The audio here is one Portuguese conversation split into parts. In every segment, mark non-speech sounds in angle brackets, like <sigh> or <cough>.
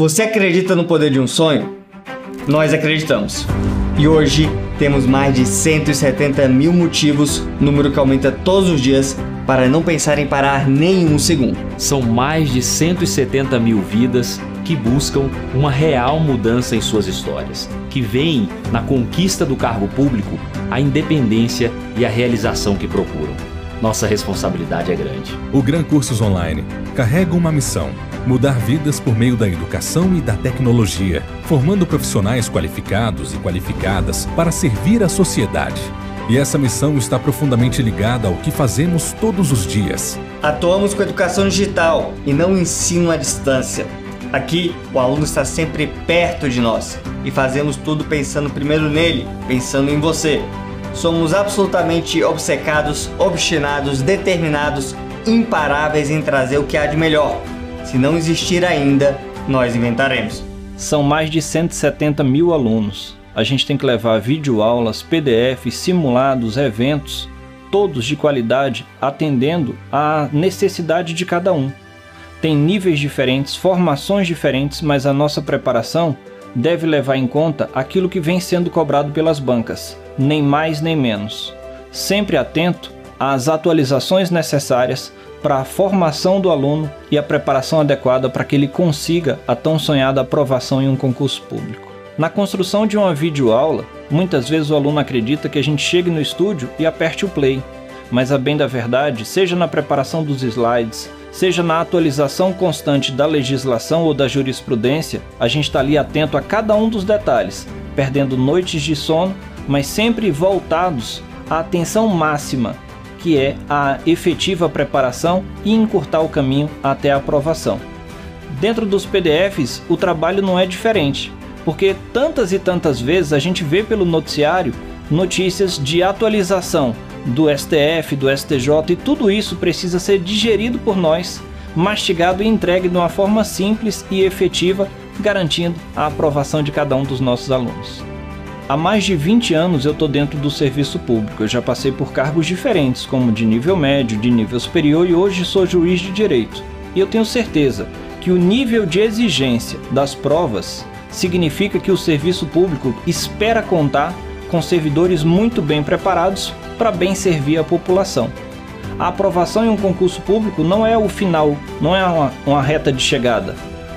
Você acredita no poder de um sonho? Nós acreditamos. E hoje temos mais de 170 mil motivos, número que aumenta todos os dias, para não pensar em parar nenhum segundo. São mais de 170 mil vidas que buscam uma real mudança em suas histórias, que veem na conquista do cargo público a independência e a realização que procuram. Nossa responsabilidade é grande. O Gran Cursos Online carrega uma missão mudar vidas por meio da educação e da tecnologia, formando profissionais qualificados e qualificadas para servir à sociedade. E essa missão está profundamente ligada ao que fazemos todos os dias. Atuamos com educação digital e não ensino à distância. Aqui, o aluno está sempre perto de nós e fazemos tudo pensando primeiro nele, pensando em você. Somos absolutamente obcecados, obstinados, determinados, imparáveis em trazer o que há de melhor se não existir ainda, nós inventaremos. São mais de 170 mil alunos. A gente tem que levar videoaulas, PDFs, simulados, eventos, todos de qualidade, atendendo à necessidade de cada um. Tem níveis diferentes, formações diferentes, mas a nossa preparação deve levar em conta aquilo que vem sendo cobrado pelas bancas, nem mais nem menos. Sempre atento às atualizações necessárias para a formação do aluno e a preparação adequada para que ele consiga a tão sonhada aprovação em um concurso público. Na construção de uma videoaula, muitas vezes o aluno acredita que a gente chegue no estúdio e aperte o play, mas a bem da verdade, seja na preparação dos slides, seja na atualização constante da legislação ou da jurisprudência, a gente está ali atento a cada um dos detalhes, perdendo noites de sono, mas sempre voltados à atenção máxima que é a efetiva preparação e encurtar o caminho até a aprovação. Dentro dos PDFs, o trabalho não é diferente, porque tantas e tantas vezes a gente vê pelo noticiário notícias de atualização do STF, do STJ e tudo isso precisa ser digerido por nós, mastigado e entregue de uma forma simples e efetiva, garantindo a aprovação de cada um dos nossos alunos. Há mais de 20 anos eu estou dentro do serviço público. Eu já passei por cargos diferentes, como de nível médio, de nível superior e hoje sou juiz de direito. E eu tenho certeza que o nível de exigência das provas significa que o serviço público espera contar com servidores muito bem preparados para bem servir a população. A aprovação em um concurso público não é o final, não é uma, uma reta de chegada,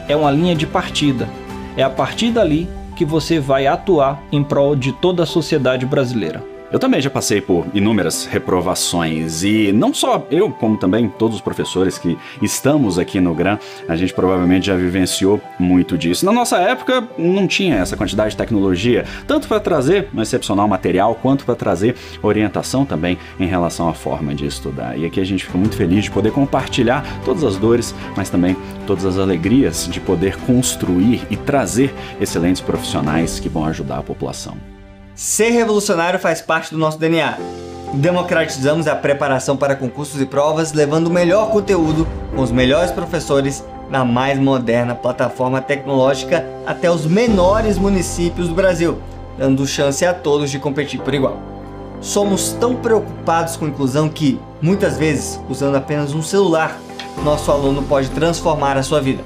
é uma linha de partida. É a partir dali que você vai atuar em prol de toda a sociedade brasileira. Eu também já passei por inúmeras reprovações e não só eu, como também todos os professores que estamos aqui no GRAM, a gente provavelmente já vivenciou muito disso. Na nossa época não tinha essa quantidade de tecnologia, tanto para trazer um excepcional material quanto para trazer orientação também em relação à forma de estudar. E aqui a gente fica muito feliz de poder compartilhar todas as dores, mas também todas as alegrias de poder construir e trazer excelentes profissionais que vão ajudar a população. Ser revolucionário faz parte do nosso DNA. Democratizamos a preparação para concursos e provas, levando o melhor conteúdo com os melhores professores na mais moderna plataforma tecnológica até os menores municípios do Brasil, dando chance a todos de competir por igual. Somos tão preocupados com inclusão que, muitas vezes, usando apenas um celular, nosso aluno pode transformar a sua vida.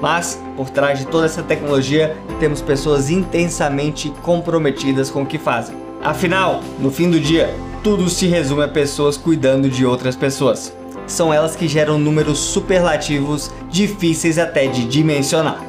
Mas por trás de toda essa tecnologia temos pessoas intensamente comprometidas com o que fazem. Afinal, no fim do dia, tudo se resume a pessoas cuidando de outras pessoas. São elas que geram números superlativos difíceis até de dimensionar.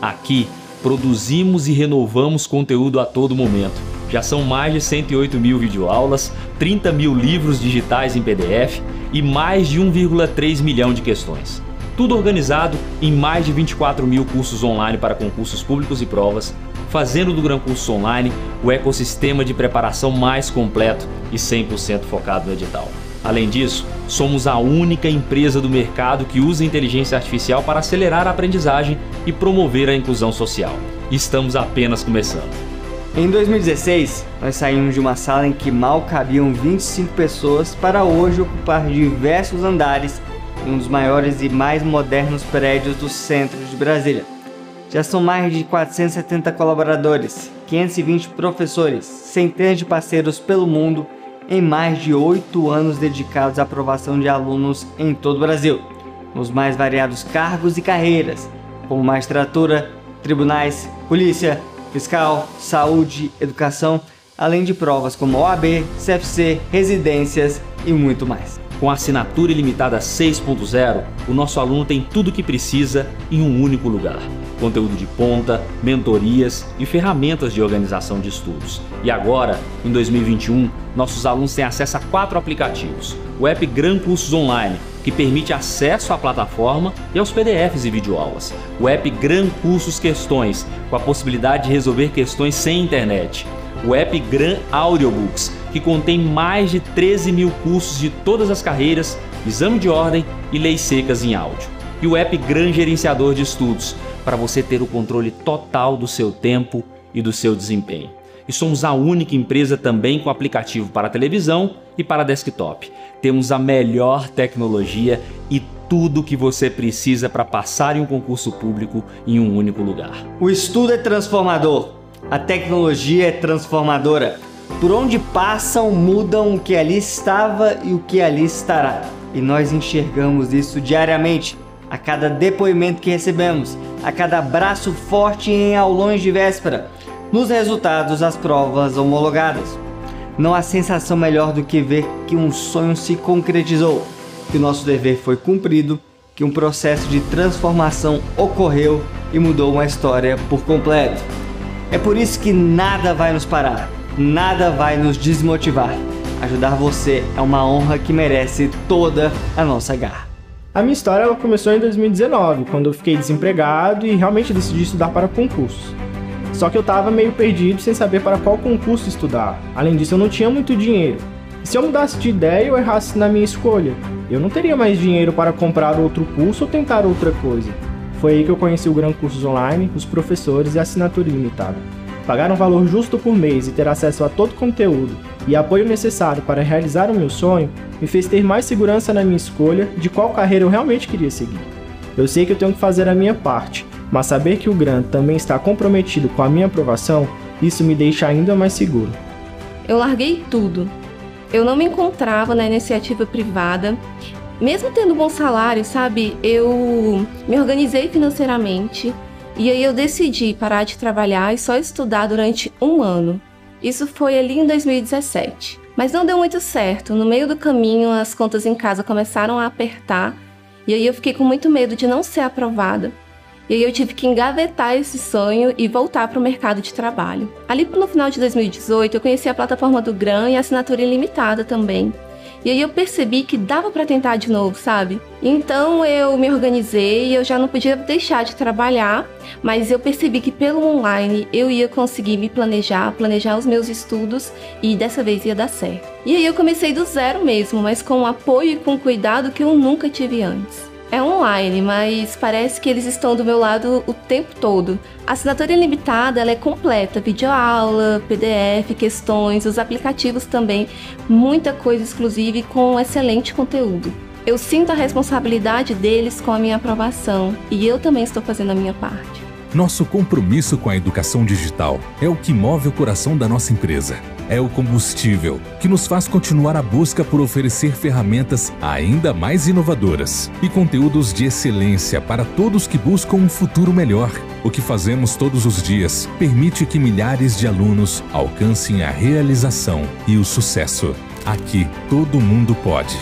Aqui, produzimos e renovamos conteúdo a todo momento. Já são mais de 108 mil videoaulas, 30 mil livros digitais em PDF e mais de 1,3 milhão de questões tudo organizado em mais de 24 mil cursos online para concursos públicos e provas, fazendo do Gran Curso Online o ecossistema de preparação mais completo e 100% focado no edital. Além disso, somos a única empresa do mercado que usa inteligência artificial para acelerar a aprendizagem e promover a inclusão social. Estamos apenas começando. Em 2016, nós saímos de uma sala em que mal cabiam 25 pessoas para hoje ocupar diversos andares um dos maiores e mais modernos prédios do centro de Brasília. Já são mais de 470 colaboradores, 520 professores, centenas de parceiros pelo mundo, em mais de oito anos dedicados à aprovação de alunos em todo o Brasil, nos mais variados cargos e carreiras, como magistratura, tribunais, polícia, fiscal, saúde, educação, além de provas como OAB, CFC, residências e muito mais. Com a assinatura ilimitada 6.0, o nosso aluno tem tudo o que precisa em um único lugar. Conteúdo de ponta, mentorias e ferramentas de organização de estudos. E agora, em 2021, nossos alunos têm acesso a quatro aplicativos. O app Gran Cursos Online, que permite acesso à plataforma e aos PDFs e videoaulas. O app Gran Cursos Questões, com a possibilidade de resolver questões sem internet o app Gran Audiobooks, que contém mais de 13 mil cursos de todas as carreiras, exame de ordem e leis secas em áudio. E o app Gran Gerenciador de Estudos, para você ter o controle total do seu tempo e do seu desempenho. E somos a única empresa também com aplicativo para televisão e para desktop. Temos a melhor tecnologia e tudo que você precisa para passar em um concurso público em um único lugar. O estudo é transformador. A tecnologia é transformadora. Por onde passam, mudam o que ali estava e o que ali estará. E nós enxergamos isso diariamente, a cada depoimento que recebemos, a cada abraço forte em aulões de véspera, nos resultados das provas homologadas. Não há sensação melhor do que ver que um sonho se concretizou, que o nosso dever foi cumprido, que um processo de transformação ocorreu e mudou uma história por completo. É por isso que nada vai nos parar, nada vai nos desmotivar. Ajudar você é uma honra que merece toda a nossa garra. A minha história ela começou em 2019, quando eu fiquei desempregado e realmente decidi estudar para concursos. Só que eu estava meio perdido sem saber para qual concurso estudar. Além disso, eu não tinha muito dinheiro. E se eu mudasse de ideia ou errasse na minha escolha, eu não teria mais dinheiro para comprar outro curso ou tentar outra coisa. Foi aí que eu conheci o Gran Cursos Online, os professores e a assinatura ilimitada. Pagar um valor justo por mês e ter acesso a todo o conteúdo e apoio necessário para realizar o meu sonho me fez ter mais segurança na minha escolha de qual carreira eu realmente queria seguir. Eu sei que eu tenho que fazer a minha parte, mas saber que o Gran também está comprometido com a minha aprovação, isso me deixa ainda mais seguro. Eu larguei tudo. Eu não me encontrava na iniciativa privada, mesmo tendo bom salário, sabe, eu me organizei financeiramente e aí eu decidi parar de trabalhar e só estudar durante um ano. Isso foi ali em 2017. Mas não deu muito certo. No meio do caminho, as contas em casa começaram a apertar e aí eu fiquei com muito medo de não ser aprovada. E aí eu tive que engavetar esse sonho e voltar para o mercado de trabalho. Ali no final de 2018, eu conheci a plataforma do GRAM e a assinatura ilimitada também. E aí eu percebi que dava para tentar de novo, sabe? Então eu me organizei, eu já não podia deixar de trabalhar, mas eu percebi que pelo online eu ia conseguir me planejar, planejar os meus estudos e dessa vez ia dar certo. E aí eu comecei do zero mesmo, mas com um apoio e com cuidado que eu nunca tive antes. É online, mas parece que eles estão do meu lado o tempo todo. A assinatura ilimitada ela é completa, videoaula, PDF, questões, os aplicativos também, muita coisa exclusiva e com excelente conteúdo. Eu sinto a responsabilidade deles com a minha aprovação e eu também estou fazendo a minha parte. Nosso compromisso com a educação digital é o que move o coração da nossa empresa. É o combustível que nos faz continuar a busca por oferecer ferramentas ainda mais inovadoras e conteúdos de excelência para todos que buscam um futuro melhor. O que fazemos todos os dias permite que milhares de alunos alcancem a realização e o sucesso. Aqui todo mundo pode.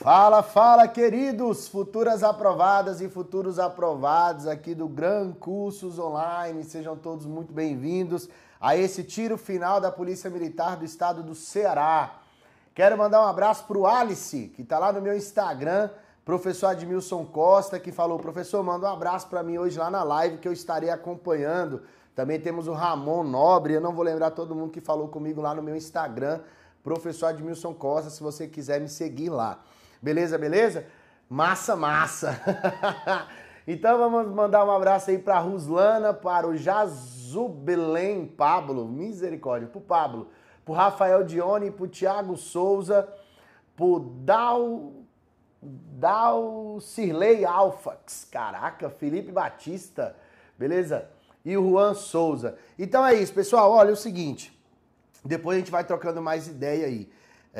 Fala, fala, queridos, futuras aprovadas e futuros aprovados aqui do Gran Cursos Online. Sejam todos muito bem-vindos a esse tiro final da Polícia Militar do Estado do Ceará. Quero mandar um abraço para o Alice, que está lá no meu Instagram, professor Admilson Costa, que falou: "Professor, manda um abraço para mim hoje lá na live que eu estarei acompanhando". Também temos o Ramon Nobre, eu não vou lembrar todo mundo que falou comigo lá no meu Instagram, professor Admilson Costa, se você quiser me seguir lá. Beleza, beleza? Massa, massa. <laughs> então vamos mandar um abraço aí para Ruslana, para o Jazubelém Pablo, misericórdia, para o Pablo, para o Rafael Dione, para o Tiago Souza, para o Dal... Dal Sirley Alfax, caraca, Felipe Batista, beleza? E o Juan Souza. Então é isso, pessoal, olha é o seguinte, depois a gente vai trocando mais ideia aí.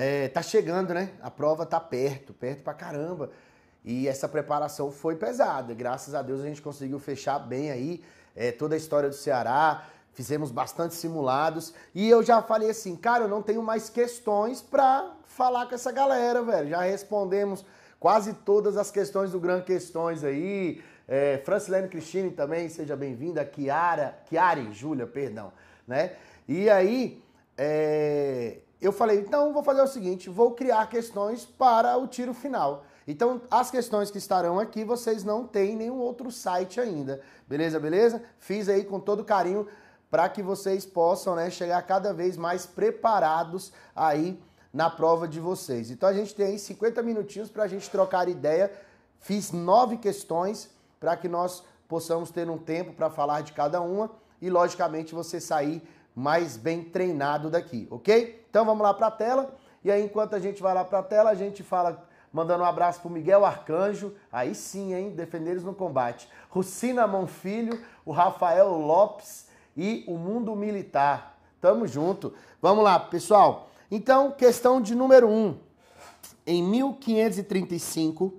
É, tá chegando, né? A prova tá perto, perto pra caramba. E essa preparação foi pesada. Graças a Deus a gente conseguiu fechar bem aí é, toda a história do Ceará. Fizemos bastante simulados. E eu já falei assim, cara, eu não tenho mais questões pra falar com essa galera, velho. Já respondemos quase todas as questões do Gran Questões aí. É, Francilene Cristine também, seja bem-vinda. Kiara, Kiari, Júlia, perdão, né? E aí, é, eu falei, então vou fazer o seguinte, vou criar questões para o tiro final. Então, as questões que estarão aqui, vocês não têm nenhum outro site ainda. Beleza, beleza? Fiz aí com todo carinho para que vocês possam né, chegar cada vez mais preparados aí na prova de vocês. Então, a gente tem aí 50 minutinhos para a gente trocar ideia. Fiz nove questões para que nós possamos ter um tempo para falar de cada uma e, logicamente, você sair mais bem treinado daqui, ok? Então vamos lá para a tela. E aí, enquanto a gente vai lá para a tela, a gente fala, mandando um abraço para Miguel Arcanjo, aí sim, hein? Defendeiros no combate. Rucina Monfilho, o Rafael Lopes e o Mundo Militar. Tamo junto. Vamos lá, pessoal. Então, questão de número 1. Um. Em 1535,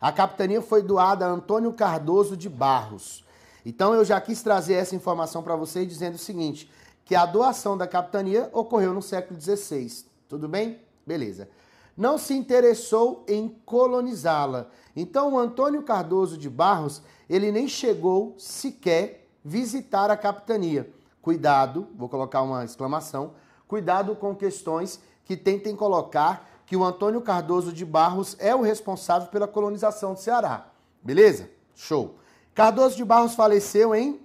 a capitania foi doada a Antônio Cardoso de Barros. Então eu já quis trazer essa informação para vocês dizendo o seguinte: que a doação da capitania ocorreu no século XVI. Tudo bem? Beleza. Não se interessou em colonizá-la. Então, o Antônio Cardoso de Barros, ele nem chegou sequer visitar a capitania. Cuidado, vou colocar uma exclamação, cuidado com questões que tentem colocar que o Antônio Cardoso de Barros é o responsável pela colonização do Ceará. Beleza? Show. Cardoso de Barros faleceu em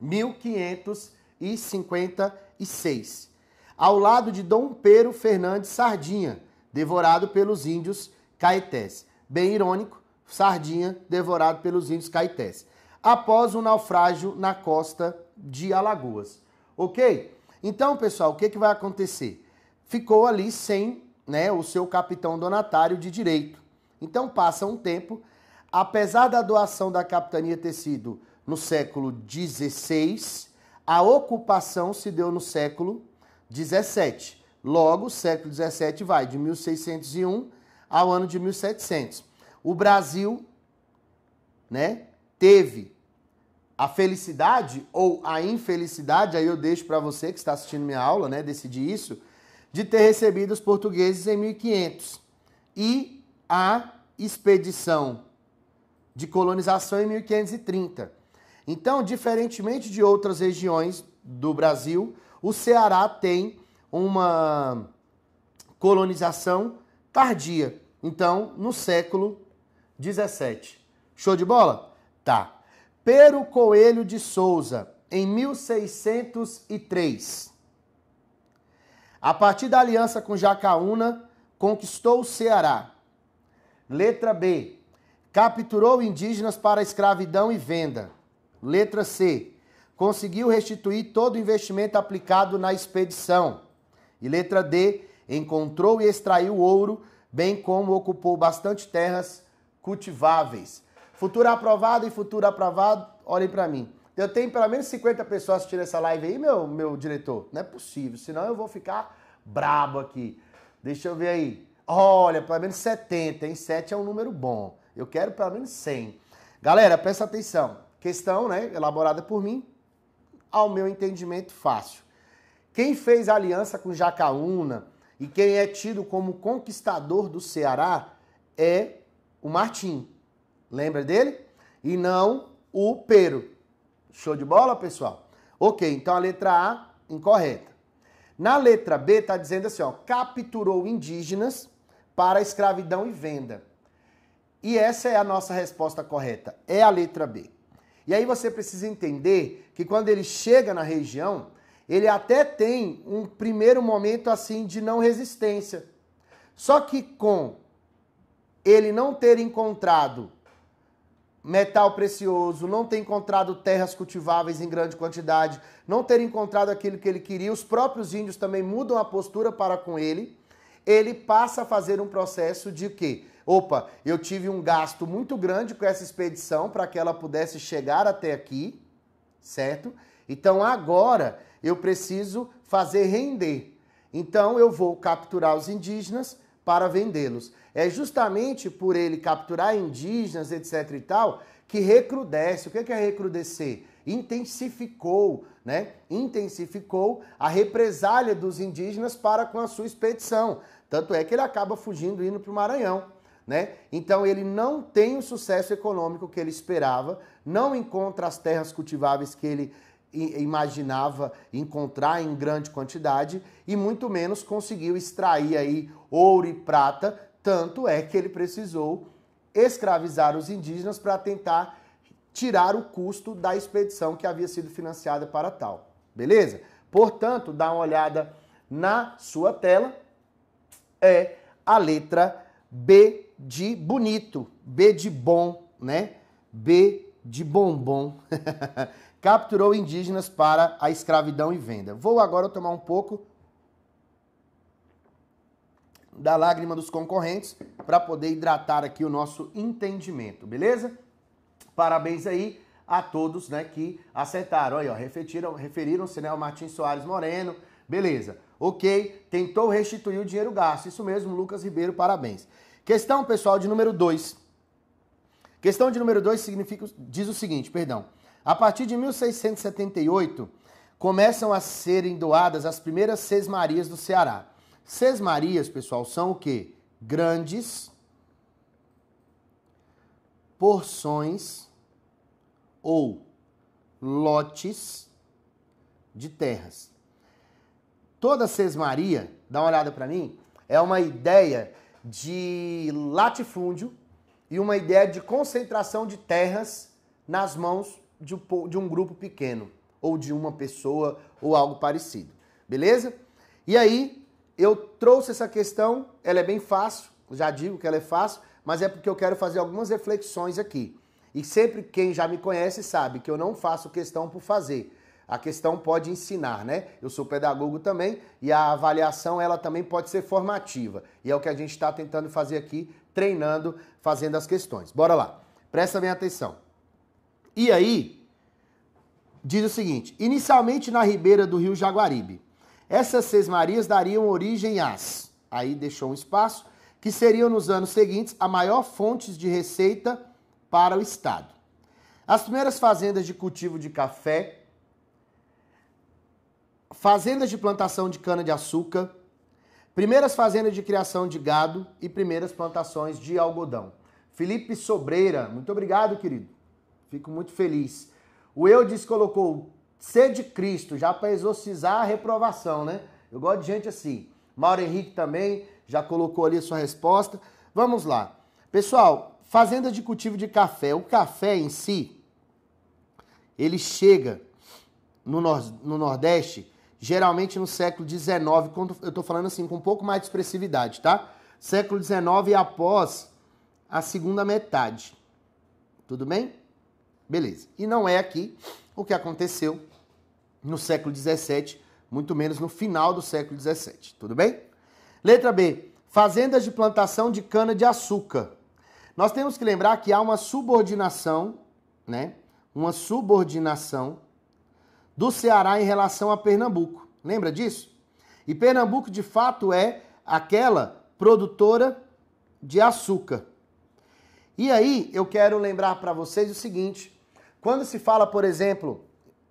1500 e 56, ao lado de Dom Pedro Fernandes Sardinha, devorado pelos índios caetés. Bem irônico, Sardinha devorado pelos índios caetés. Após o um naufrágio na costa de Alagoas. Ok? Então, pessoal, o que, que vai acontecer? Ficou ali sem né, o seu capitão donatário de direito. Então, passa um tempo. Apesar da doação da capitania ter sido no século XVI, a ocupação se deu no século 17. Logo, o século 17 vai de 1601 ao ano de 1700. O Brasil, né, teve a felicidade ou a infelicidade, aí eu deixo para você que está assistindo minha aula, né, decidir isso, de ter recebido os portugueses em 1500 e a expedição de colonização em 1530. Então, diferentemente de outras regiões do Brasil, o Ceará tem uma colonização tardia. Então, no século 17. Show de bola? Tá. Pero Coelho de Souza, em 1603. A partir da aliança com Jacaúna, conquistou o Ceará. Letra B. Capturou indígenas para escravidão e venda. Letra C. Conseguiu restituir todo o investimento aplicado na expedição. E letra D. Encontrou e extraiu ouro, bem como ocupou bastante terras cultiváveis. Futuro aprovado e futuro aprovado, olhem para mim. Eu tenho pelo menos 50 pessoas assistindo essa live aí, meu, meu diretor. Não é possível, senão eu vou ficar brabo aqui. Deixa eu ver aí. Olha, pelo menos 70, hein? 7 é um número bom. Eu quero pelo menos 100. Galera, presta atenção. Questão, né, elaborada por mim, ao meu entendimento, fácil. Quem fez aliança com Jacaúna e quem é tido como conquistador do Ceará é o Martim. Lembra dele? E não o Pero. Show de bola, pessoal? Ok, então a letra A, incorreta. Na letra B, está dizendo assim: ó, capturou indígenas para escravidão e venda. E essa é a nossa resposta correta. É a letra B. E aí você precisa entender que quando ele chega na região, ele até tem um primeiro momento assim de não resistência. Só que com ele não ter encontrado metal precioso, não ter encontrado terras cultiváveis em grande quantidade, não ter encontrado aquilo que ele queria, os próprios índios também mudam a postura para com ele. Ele passa a fazer um processo de quê? opa, eu tive um gasto muito grande com essa expedição para que ela pudesse chegar até aqui, certo? Então agora eu preciso fazer render. Então eu vou capturar os indígenas para vendê-los. É justamente por ele capturar indígenas, etc e tal, que recrudesce. O que é, é recrudescer? Intensificou, né? Intensificou a represália dos indígenas para com a sua expedição. Tanto é que ele acaba fugindo indo para o Maranhão né? Então ele não tem o sucesso econômico que ele esperava, não encontra as terras cultiváveis que ele imaginava encontrar em grande quantidade e muito menos conseguiu extrair aí ouro e prata, tanto é que ele precisou escravizar os indígenas para tentar tirar o custo da expedição que havia sido financiada para tal. Beleza? Portanto, dá uma olhada na sua tela é a letra B de bonito, B de bom, né? B de bombom. <laughs> Capturou indígenas para a escravidão e venda. Vou agora tomar um pouco da lágrima dos concorrentes para poder hidratar aqui o nosso entendimento, beleza? Parabéns aí a todos, né, que acertaram. Aí, ó, referiram, referiram-se, né, ao Martins Soares Moreno. Beleza. OK, tentou restituir o dinheiro gasto. Isso mesmo, Lucas Ribeiro, parabéns. Questão, pessoal, de número 2. Questão de número 2 significa diz o seguinte, perdão. A partir de 1678, começam a serem doadas as primeiras sesmarias do Ceará. Sesmarias, pessoal, são o quê? Grandes porções ou lotes de terras. Toda sesmaria, dá uma olhada para mim, é uma ideia de latifúndio e uma ideia de concentração de terras nas mãos de um grupo pequeno, ou de uma pessoa, ou algo parecido. Beleza? E aí, eu trouxe essa questão, ela é bem fácil, já digo que ela é fácil, mas é porque eu quero fazer algumas reflexões aqui. E sempre quem já me conhece sabe que eu não faço questão por fazer a questão pode ensinar, né? Eu sou pedagogo também e a avaliação ela também pode ser formativa. E é o que a gente está tentando fazer aqui, treinando, fazendo as questões. Bora lá, presta bem atenção. E aí, diz o seguinte: inicialmente na ribeira do rio Jaguaribe, essas seis Marias dariam origem às. Aí deixou um espaço, que seriam nos anos seguintes a maior fonte de receita para o Estado. As primeiras fazendas de cultivo de café fazendas de plantação de cana-de-açúcar, primeiras fazendas de criação de gado e primeiras plantações de algodão. Felipe Sobreira, muito obrigado, querido. Fico muito feliz. O Eudes colocou ser de Cristo, já para exorcizar a reprovação, né? Eu gosto de gente assim. Mauro Henrique também já colocou ali a sua resposta. Vamos lá. Pessoal, fazenda de cultivo de café. O café em si, ele chega no, no Nordeste geralmente no século XIX, quando eu estou falando assim com um pouco mais de expressividade, tá? Século XIX e após a segunda metade. Tudo bem? Beleza. E não é aqui o que aconteceu no século XVII, muito menos no final do século XVII. Tudo bem? Letra B. Fazendas de plantação de cana-de-açúcar. Nós temos que lembrar que há uma subordinação, né? Uma subordinação do Ceará em relação a Pernambuco. Lembra disso? E Pernambuco, de fato, é aquela produtora de açúcar. E aí eu quero lembrar para vocês o seguinte: quando se fala, por exemplo,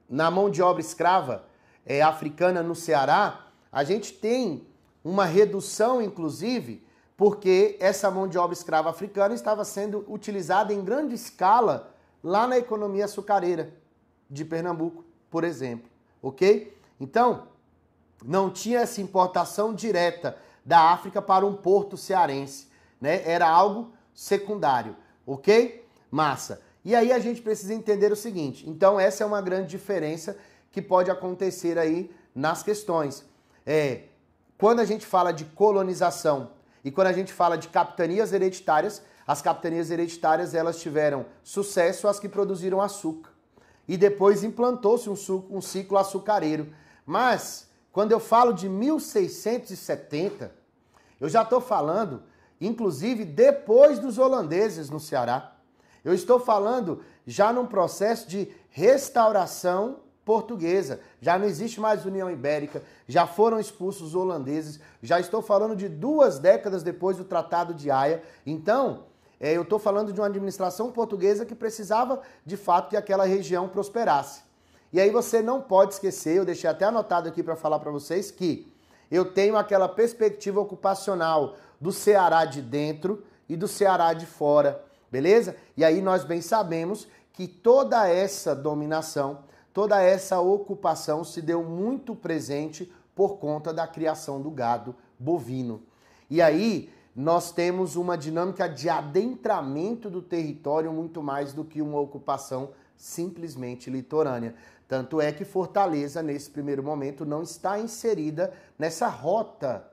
na mão de obra escrava é, africana no Ceará, a gente tem uma redução, inclusive, porque essa mão de obra escrava africana estava sendo utilizada em grande escala lá na economia açucareira de Pernambuco por exemplo, ok? Então, não tinha essa importação direta da África para um porto cearense, né? Era algo secundário, ok? Massa. E aí a gente precisa entender o seguinte: então, essa é uma grande diferença que pode acontecer aí nas questões. É, quando a gente fala de colonização e quando a gente fala de capitanias hereditárias, as capitanias hereditárias elas tiveram sucesso as que produziram açúcar e depois implantou-se um, um ciclo açucareiro. Mas, quando eu falo de 1670, eu já estou falando, inclusive, depois dos holandeses no Ceará. Eu estou falando já num processo de restauração portuguesa. Já não existe mais União Ibérica, já foram expulsos os holandeses. Já estou falando de duas décadas depois do Tratado de Haia. Então, é, eu estou falando de uma administração portuguesa que precisava, de fato, que aquela região prosperasse. E aí você não pode esquecer, eu deixei até anotado aqui para falar para vocês que eu tenho aquela perspectiva ocupacional do Ceará de dentro e do Ceará de fora, beleza? E aí nós bem sabemos que toda essa dominação, toda essa ocupação se deu muito presente por conta da criação do gado bovino. E aí nós temos uma dinâmica de adentramento do território muito mais do que uma ocupação simplesmente litorânea. Tanto é que Fortaleza, nesse primeiro momento, não está inserida nessa rota,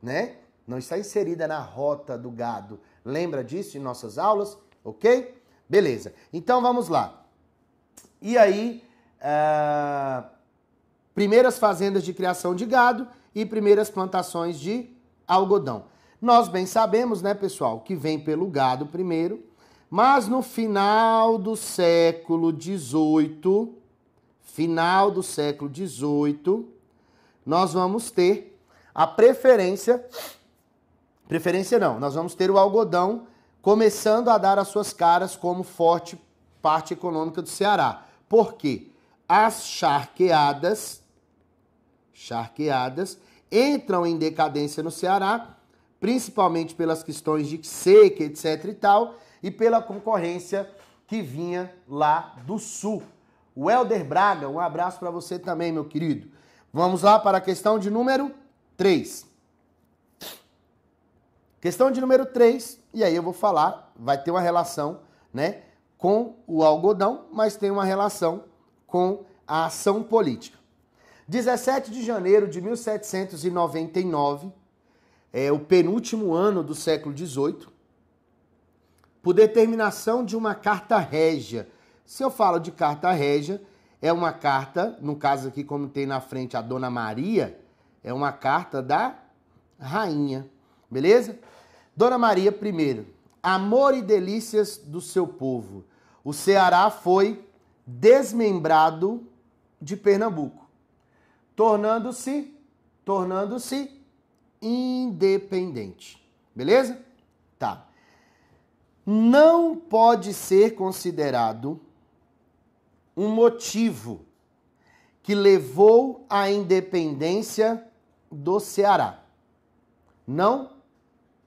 né? Não está inserida na rota do gado. Lembra disso em nossas aulas? Ok? Beleza. Então vamos lá. E aí, uh, primeiras fazendas de criação de gado e primeiras plantações de algodão. Nós bem sabemos, né, pessoal, que vem pelo gado primeiro, mas no final do século XVIII, final do século XVIII, nós vamos ter a preferência, preferência não, nós vamos ter o algodão começando a dar as suas caras como forte parte econômica do Ceará. Por quê? As charqueadas, charqueadas entram em decadência no Ceará principalmente pelas questões de seca, etc e tal, e pela concorrência que vinha lá do sul. O Helder Braga, um abraço para você também, meu querido. Vamos lá para a questão de número 3. Questão de número 3, e aí eu vou falar, vai ter uma relação, né, com o algodão, mas tem uma relação com a ação política. 17 de janeiro de 1799, é, o penúltimo ano do século XVIII, por determinação de uma carta régia. Se eu falo de carta régia, é uma carta, no caso aqui, como tem na frente a Dona Maria, é uma carta da rainha, beleza? Dona Maria I, amor e delícias do seu povo. O Ceará foi desmembrado de Pernambuco, tornando-se, tornando-se independente. Beleza? Tá. Não pode ser considerado um motivo que levou à independência do Ceará. Não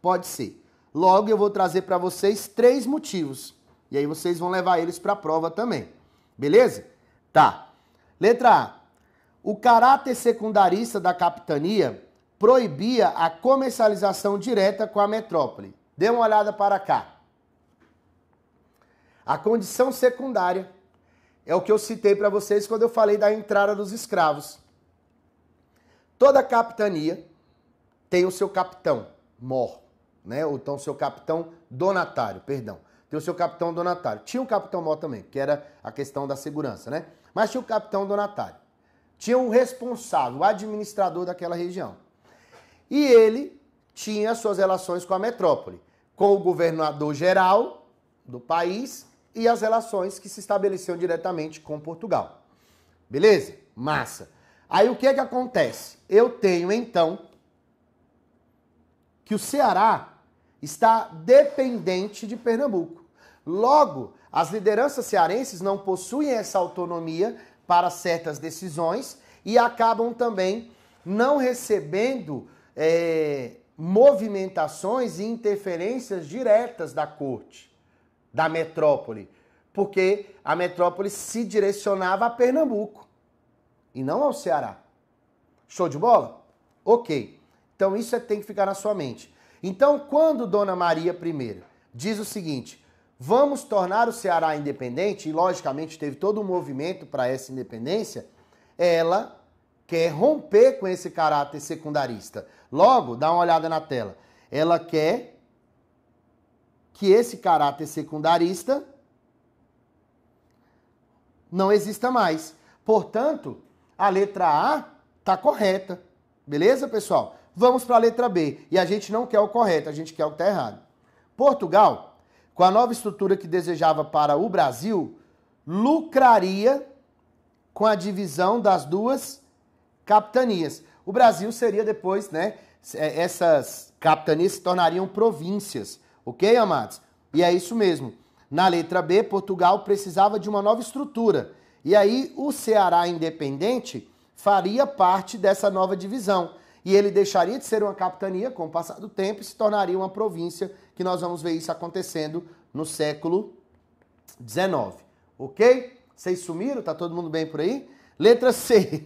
pode ser. Logo, eu vou trazer para vocês três motivos. E aí vocês vão levar eles para a prova também. Beleza? Tá. Letra A. O caráter secundarista da capitania proibia a comercialização direta com a metrópole. Dê uma olhada para cá. A condição secundária é o que eu citei para vocês quando eu falei da entrada dos escravos. Toda capitania tem o seu capitão mor, né? Ou então seu capitão donatário, perdão. Tem o seu capitão donatário. Tinha o capitão mor também, que era a questão da segurança, né? Mas tinha o capitão donatário. Tinha o responsável, o administrador daquela região. E ele tinha suas relações com a metrópole, com o governador geral do país e as relações que se estabeleciam diretamente com Portugal. Beleza? Massa. Aí o que é que acontece? Eu tenho então que o Ceará está dependente de Pernambuco. Logo, as lideranças cearenses não possuem essa autonomia para certas decisões e acabam também não recebendo é, movimentações e interferências diretas da corte, da metrópole, porque a metrópole se direcionava a Pernambuco e não ao Ceará. Show de bola? Ok. Então isso é, tem que ficar na sua mente. Então, quando Dona Maria I diz o seguinte: vamos tornar o Ceará independente, e logicamente teve todo um movimento para essa independência, ela quer é romper com esse caráter secundarista. Logo, dá uma olhada na tela. Ela quer que esse caráter secundarista não exista mais. Portanto, a letra A está correta. Beleza, pessoal? Vamos para a letra B. E a gente não quer o correto, a gente quer o que está errado. Portugal, com a nova estrutura que desejava para o Brasil, lucraria com a divisão das duas capitanias. O Brasil seria depois, né? É, essas capitanias se tornariam províncias, ok, amados? E é isso mesmo. Na letra B, Portugal precisava de uma nova estrutura. E aí o Ceará independente faria parte dessa nova divisão. E ele deixaria de ser uma capitania com o passar do tempo e se tornaria uma província, que nós vamos ver isso acontecendo no século XIX. Ok? Vocês sumiram? Tá todo mundo bem por aí? Letra C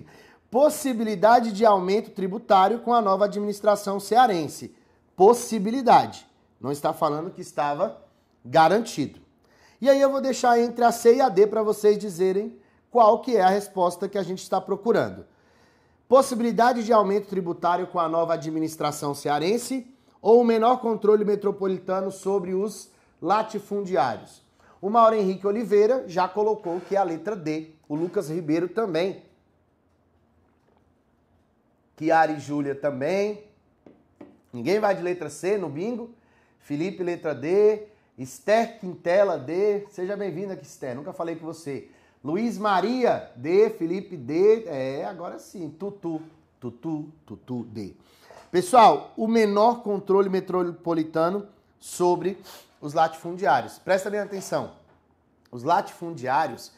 possibilidade de aumento tributário com a nova administração cearense. Possibilidade. Não está falando que estava garantido. E aí eu vou deixar entre a C e a D para vocês dizerem qual que é a resposta que a gente está procurando. Possibilidade de aumento tributário com a nova administração cearense ou o menor controle metropolitano sobre os latifundiários? O Mauro Henrique Oliveira já colocou que é a letra D. O Lucas Ribeiro também Kiara e Júlia também. Ninguém vai de letra C no bingo. Felipe, letra D. Esther Quintela, D. Seja bem-vinda aqui, Esther. Nunca falei com você. Luiz Maria, D. Felipe, D. É, agora sim. Tutu, tutu, tutu, D. Pessoal, o menor controle metropolitano sobre os latifundiários. Presta bem atenção. Os latifundiários,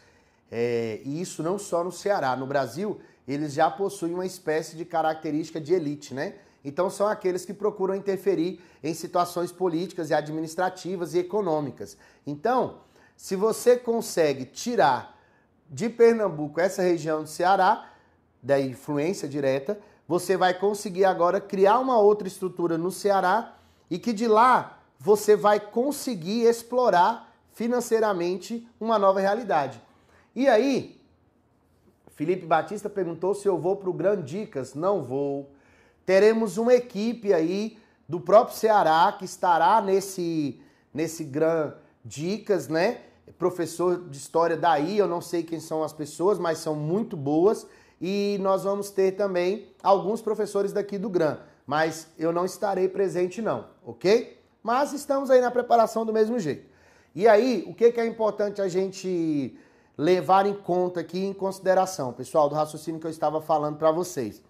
é, e isso não só no Ceará, no Brasil, eles já possuem uma espécie de característica de elite, né? Então são aqueles que procuram interferir em situações políticas e administrativas e econômicas. Então, se você consegue tirar de Pernambuco essa região do Ceará, da influência direta, você vai conseguir agora criar uma outra estrutura no Ceará e que de lá você vai conseguir explorar financeiramente uma nova realidade. E aí, Felipe Batista perguntou se eu vou para o Grand Dicas. Não vou. Teremos uma equipe aí do próprio Ceará que estará nesse, nesse Grand Dicas, né? Professor de história daí, eu não sei quem são as pessoas, mas são muito boas. E nós vamos ter também alguns professores daqui do Gran, mas eu não estarei presente, não, ok? Mas estamos aí na preparação do mesmo jeito. E aí, o que, que é importante a gente levar em conta aqui em consideração, pessoal, do raciocínio que eu estava falando para vocês.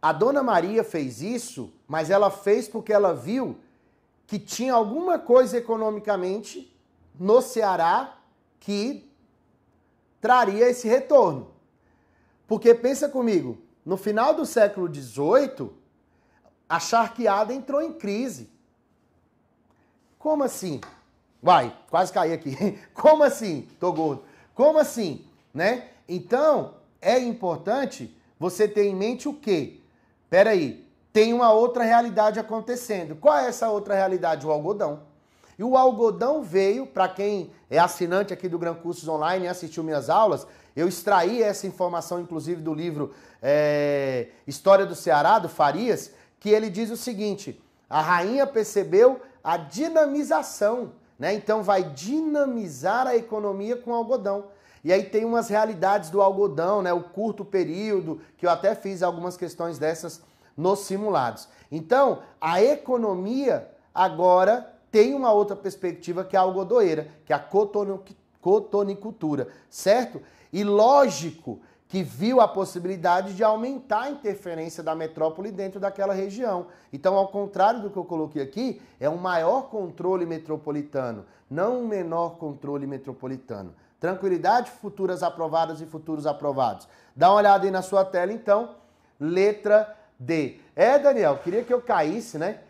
A dona Maria fez isso, mas ela fez porque ela viu que tinha alguma coisa economicamente no Ceará que traria esse retorno. Porque pensa comigo, no final do século XVIII, a charqueada entrou em crise. Como assim? Vai, quase caí aqui. <laughs> Como assim? Tô gordo. Como assim? Né? Então, é importante você ter em mente o quê? Peraí, tem uma outra realidade acontecendo. Qual é essa outra realidade? O algodão. E o algodão veio, para quem é assinante aqui do Gran Cursos Online e assistiu minhas aulas, eu extraí essa informação, inclusive, do livro é, História do Ceará, do Farias, que ele diz o seguinte: a rainha percebeu a dinamização né? Então vai dinamizar a economia com o algodão. E aí tem umas realidades do algodão, né? o curto período, que eu até fiz algumas questões dessas nos simulados. Então, a economia agora tem uma outra perspectiva que é a algodoeira, que é a cotonicultura, certo? E lógico que viu a possibilidade de aumentar a interferência da metrópole dentro daquela região. Então, ao contrário do que eu coloquei aqui, é um maior controle metropolitano, não um menor controle metropolitano. Tranquilidade, futuras aprovadas e futuros aprovados. Dá uma olhada aí na sua tela, então. Letra D. É, Daniel, queria que eu caísse, né?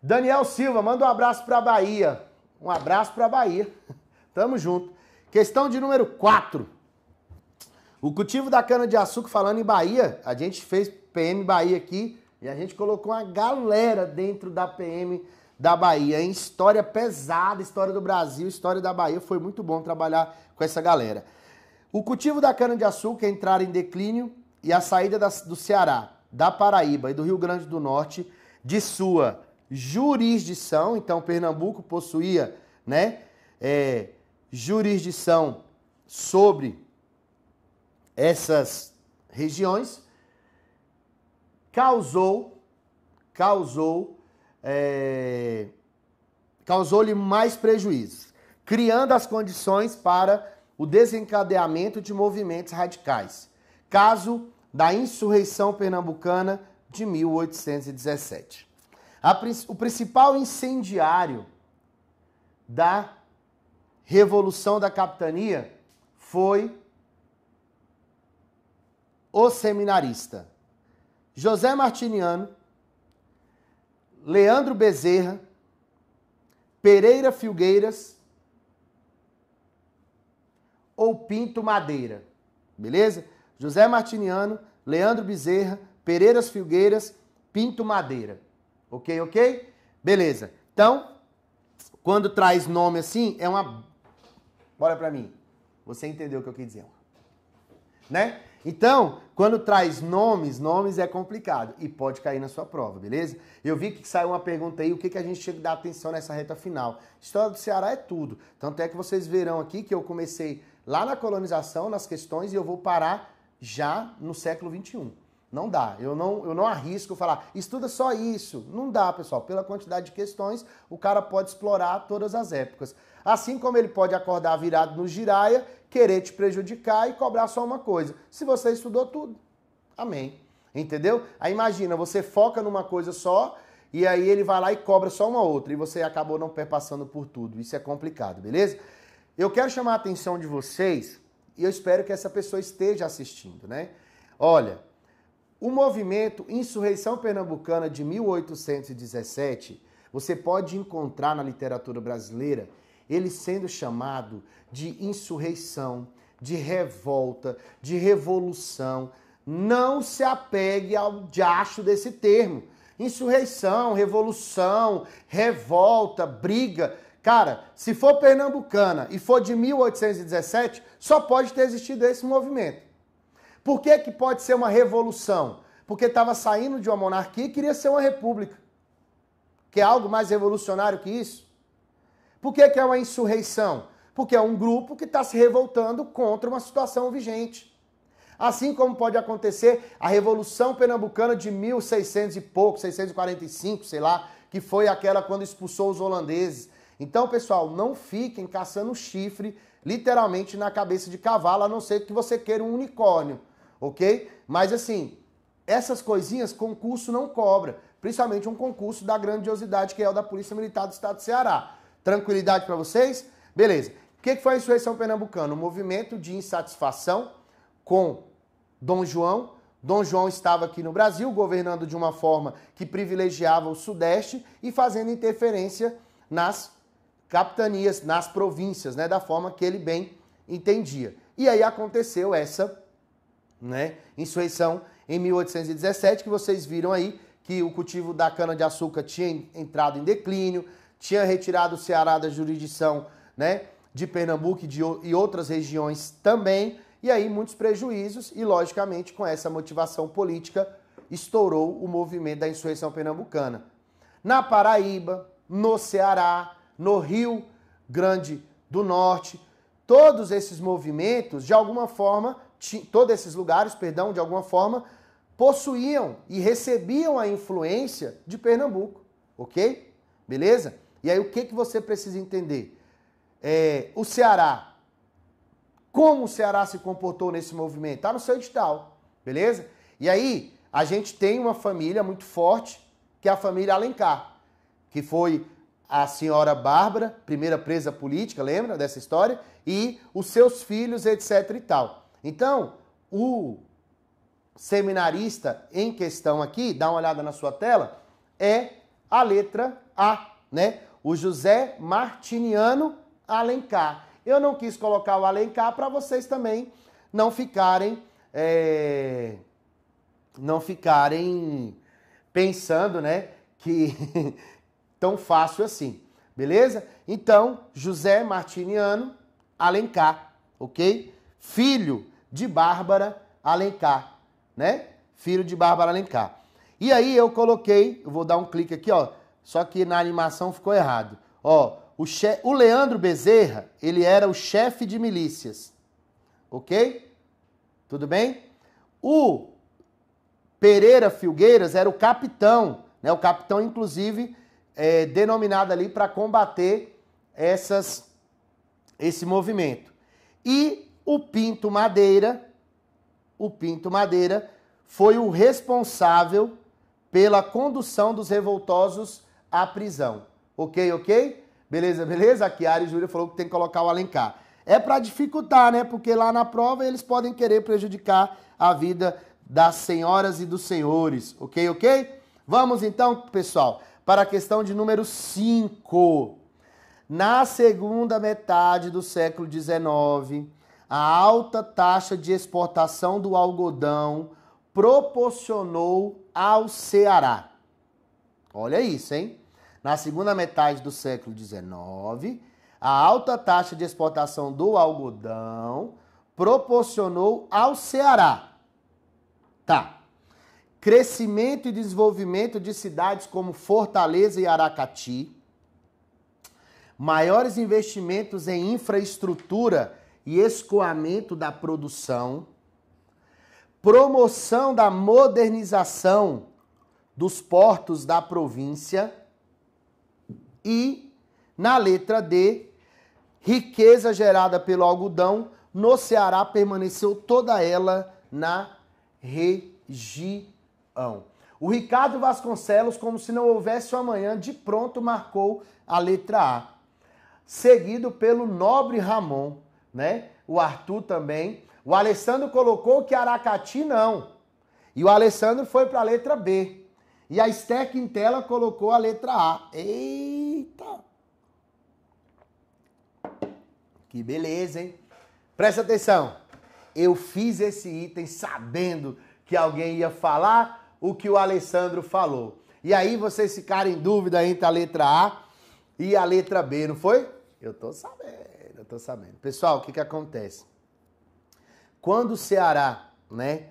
Daniel Silva, manda um abraço para a Bahia. Um abraço para a Bahia. <laughs> Tamo junto. Questão de número 4. O cultivo da cana-de-açúcar, falando em Bahia, a gente fez PM Bahia aqui e a gente colocou uma galera dentro da PM da Bahia, em história pesada, história do Brasil, história da Bahia. Foi muito bom trabalhar com essa galera. O cultivo da cana-de-açúcar entrar em declínio e a saída da, do Ceará, da Paraíba e do Rio Grande do Norte de sua jurisdição. Então, Pernambuco possuía né, é, jurisdição sobre essas regiões, causou, causou, é, causou-lhe mais prejuízos, criando as condições para o desencadeamento de movimentos radicais. Caso da insurreição pernambucana de 1817. A, o principal incendiário da Revolução da Capitania foi o Seminarista. José Martiniano, Leandro Bezerra, Pereira Filgueiras ou Pinto Madeira. Beleza? José Martiniano, Leandro Bezerra, Pereiras Filgueiras, Pinto Madeira. Ok, ok? Beleza. Então, quando traz nome assim, é uma. Bora pra mim. Você entendeu o que eu quis dizer. Né? Então, quando traz nomes, nomes é complicado e pode cair na sua prova, beleza? Eu vi que saiu uma pergunta aí, o que, que a gente tinha que dar atenção nessa reta final. História do Ceará é tudo. Tanto é que vocês verão aqui que eu comecei lá na colonização, nas questões, e eu vou parar já no século XXI. Não dá, eu não, eu não arrisco falar, estuda só isso. Não dá, pessoal. Pela quantidade de questões, o cara pode explorar todas as épocas. Assim como ele pode acordar virado no giraia querer te prejudicar e cobrar só uma coisa. Se você estudou tudo. Amém. Entendeu? Aí imagina, você foca numa coisa só e aí ele vai lá e cobra só uma outra e você acabou não perpassando por tudo. Isso é complicado, beleza? Eu quero chamar a atenção de vocês e eu espero que essa pessoa esteja assistindo, né? Olha, o movimento Insurreição Pernambucana de 1817, você pode encontrar na literatura brasileira ele sendo chamado de insurreição, de revolta, de revolução. Não se apegue ao diacho desse termo. Insurreição, revolução, revolta, briga. Cara, se for pernambucana e for de 1817, só pode ter existido esse movimento. Por que, que pode ser uma revolução? Porque estava saindo de uma monarquia e queria ser uma república. Que é algo mais revolucionário que isso? Por que, que é uma insurreição? Porque é um grupo que está se revoltando contra uma situação vigente. Assim como pode acontecer a Revolução Pernambucana de 1600 e pouco, 645, sei lá, que foi aquela quando expulsou os holandeses. Então, pessoal, não fiquem caçando chifre literalmente na cabeça de cavalo, a não ser que você queira um unicórnio, ok? Mas assim, essas coisinhas concurso não cobra, principalmente um concurso da grandiosidade que é o da Polícia Militar do Estado do Ceará. Tranquilidade para vocês? Beleza. O que foi a insurreição pernambucana? Um movimento de insatisfação com Dom João. Dom João estava aqui no Brasil, governando de uma forma que privilegiava o Sudeste e fazendo interferência nas capitanias, nas províncias, né, da forma que ele bem entendia. E aí aconteceu essa né, insurreição em 1817, que vocês viram aí que o cultivo da cana-de-açúcar tinha entrado em declínio, tinha retirado o Ceará da jurisdição né, de Pernambuco e, de, e outras regiões também, e aí muitos prejuízos, e logicamente com essa motivação política estourou o movimento da insurreição pernambucana. Na Paraíba, no Ceará, no Rio Grande do Norte, todos esses movimentos, de alguma forma, todos esses lugares, perdão, de alguma forma, possuíam e recebiam a influência de Pernambuco, ok? Beleza? E aí o que, que você precisa entender? É, o Ceará, como o Ceará se comportou nesse movimento? Está no seu edital, beleza? E aí a gente tem uma família muito forte, que é a família Alencar, que foi a senhora Bárbara, primeira presa política, lembra dessa história? E os seus filhos, etc e tal. Então, o seminarista em questão aqui, dá uma olhada na sua tela, é a letra A, né? o José Martiniano Alencar. Eu não quis colocar o Alencar para vocês também não ficarem é, não ficarem pensando, né, que <laughs> tão fácil assim, beleza? Então, José Martiniano Alencar, ok? Filho de Bárbara Alencar, né? Filho de Bárbara Alencar. E aí eu coloquei, eu vou dar um clique aqui, ó, só que na animação ficou errado. Ó, o, che... o Leandro Bezerra, ele era o chefe de milícias. Ok? Tudo bem? O Pereira Filgueiras era o capitão, né? O capitão, inclusive, é, denominado ali para combater essas, esse movimento. E o Pinto Madeira, o Pinto Madeira foi o responsável pela condução dos revoltosos à prisão. Ok, ok? Beleza, beleza? A Ari e Júlia falou que tem que colocar o Alencar. É para dificultar, né? Porque lá na prova eles podem querer prejudicar a vida das senhoras e dos senhores. Ok, ok? Vamos então, pessoal, para a questão de número 5. Na segunda metade do século XIX, a alta taxa de exportação do algodão proporcionou ao Ceará. Olha isso, hein? na segunda metade do século XIX, a alta taxa de exportação do algodão proporcionou ao Ceará. Tá. Crescimento e desenvolvimento de cidades como Fortaleza e Aracati, maiores investimentos em infraestrutura e escoamento da produção, promoção da modernização dos portos da província e, na letra D, riqueza gerada pelo algodão no Ceará permaneceu toda ela na região. O Ricardo Vasconcelos, como se não houvesse um amanhã, de pronto marcou a letra A. Seguido pelo nobre Ramon, né? O Arthur também. O Alessandro colocou que Aracati não. E o Alessandro foi para a letra B. E a Stack Intela colocou a letra A. Eita! Que beleza, hein? Presta atenção. Eu fiz esse item sabendo que alguém ia falar o que o Alessandro falou. E aí vocês ficaram em dúvida entre a letra A e a letra B, não foi? Eu tô sabendo, eu tô sabendo. Pessoal, o que que acontece? Quando o Ceará, né,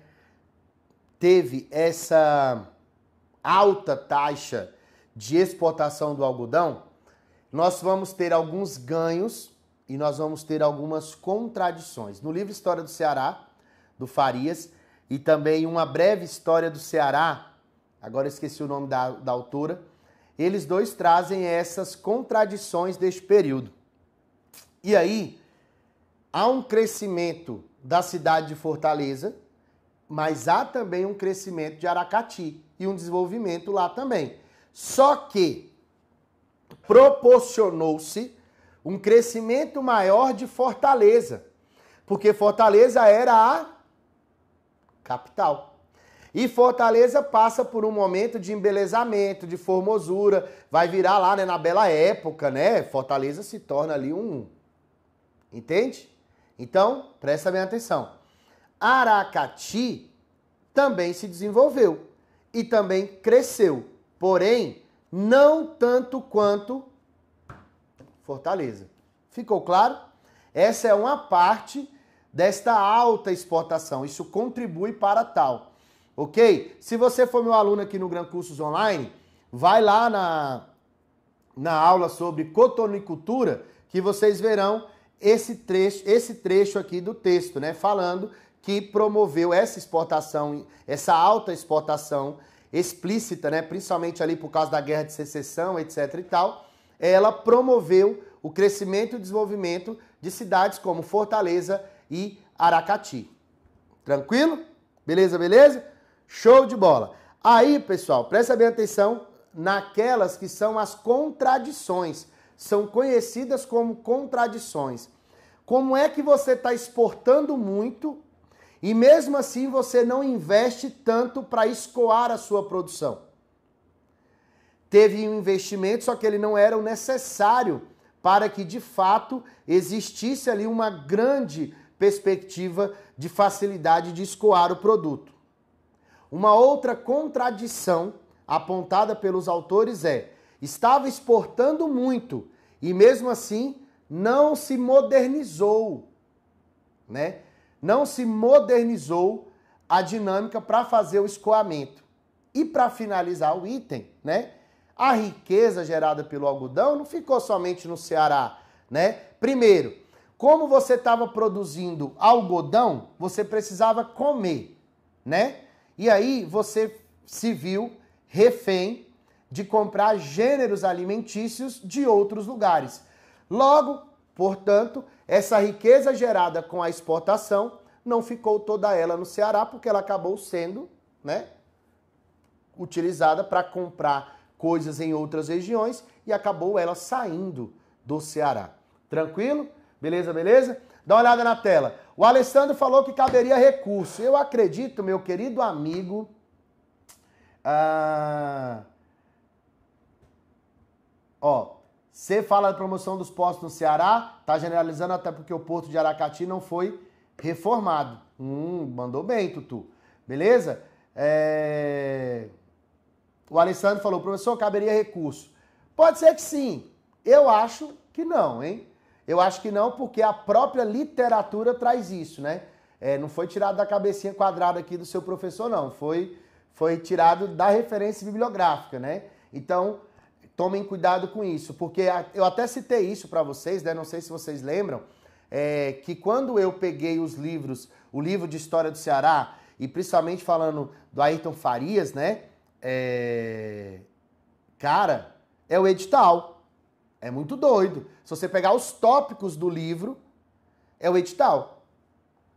teve essa alta taxa de exportação do algodão, nós vamos ter alguns ganhos e nós vamos ter algumas contradições. No livro História do Ceará, do Farias, e também uma breve história do Ceará, agora esqueci o nome da, da autora, eles dois trazem essas contradições deste período. E aí, há um crescimento da cidade de Fortaleza, mas há também um crescimento de Aracati e um desenvolvimento lá também. Só que proporcionou-se um crescimento maior de Fortaleza, porque Fortaleza era a capital. E Fortaleza passa por um momento de embelezamento, de formosura, vai virar lá, né, na bela época, né? Fortaleza se torna ali um Entende? Então, presta bem atenção. Aracati também se desenvolveu e também cresceu, porém, não tanto quanto Fortaleza. Ficou claro? Essa é uma parte desta alta exportação. Isso contribui para tal. Ok? Se você for meu aluno aqui no Gran Cursos Online, vai lá na, na aula sobre cotonicultura que vocês verão esse trecho, esse trecho aqui do texto, né? Falando que promoveu essa exportação, essa alta exportação explícita, né, principalmente ali por causa da guerra de secessão, etc e tal, ela promoveu o crescimento e o desenvolvimento de cidades como Fortaleza e Aracati. Tranquilo? Beleza, beleza? Show de bola. Aí, pessoal, presta bem atenção naquelas que são as contradições, são conhecidas como contradições. Como é que você está exportando muito e mesmo assim você não investe tanto para escoar a sua produção. Teve um investimento, só que ele não era o necessário para que de fato existisse ali uma grande perspectiva de facilidade de escoar o produto. Uma outra contradição apontada pelos autores é: estava exportando muito e mesmo assim não se modernizou, né? não se modernizou a dinâmica para fazer o escoamento. E para finalizar o item, né? A riqueza gerada pelo algodão não ficou somente no Ceará, né? Primeiro, como você estava produzindo algodão, você precisava comer, né? E aí você se viu refém de comprar gêneros alimentícios de outros lugares. Logo, portanto, essa riqueza gerada com a exportação não ficou toda ela no Ceará, porque ela acabou sendo né, utilizada para comprar coisas em outras regiões e acabou ela saindo do Ceará. Tranquilo? Beleza, beleza? Dá uma olhada na tela. O Alessandro falou que caberia recurso. Eu acredito, meu querido amigo. Ah... Ó, você fala da promoção dos postos no Ceará, tá generalizando até porque o porto de Aracati não foi reformado. Hum, mandou bem, Tutu. Beleza? É... O Alessandro falou, professor, caberia recurso. Pode ser que sim. Eu acho que não, hein? Eu acho que não, porque a própria literatura traz isso, né? É, não foi tirado da cabecinha quadrada aqui do seu professor, não. Foi, foi tirado da referência bibliográfica, né? Então, Tomem cuidado com isso, porque eu até citei isso para vocês, né? Não sei se vocês lembram, é, que quando eu peguei os livros, o livro de história do Ceará, e principalmente falando do Ayrton Farias, né? É, cara, é o edital. É muito doido. Se você pegar os tópicos do livro, é o edital.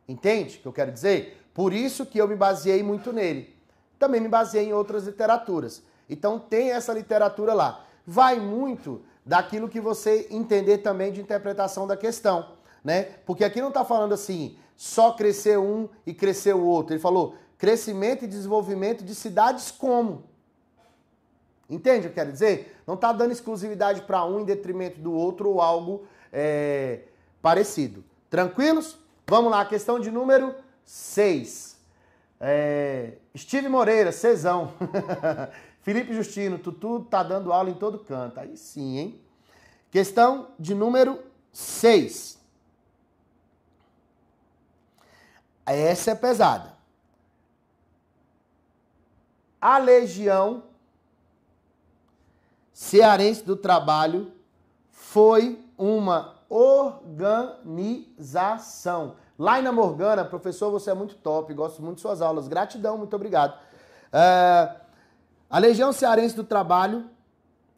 Entende o que eu quero dizer? Por isso que eu me baseei muito nele. Também me baseei em outras literaturas. Então tem essa literatura lá vai muito daquilo que você entender também de interpretação da questão, né? Porque aqui não está falando assim, só crescer um e crescer o outro. Ele falou crescimento e desenvolvimento de cidades como. Entende o que eu quero dizer? Não está dando exclusividade para um em detrimento do outro ou algo é, parecido. Tranquilos? Vamos lá, questão de número 6. É, Steve Moreira, Cezão. <laughs> Felipe Justino, Tutu tá dando aula em todo canto. Aí sim, hein? Questão de número 6. Essa é pesada. A Legião Cearense do Trabalho foi uma organização. Laina Morgana, professor, você é muito top, gosto muito de suas aulas. Gratidão, muito obrigado. Uh, a Legião Cearense do Trabalho,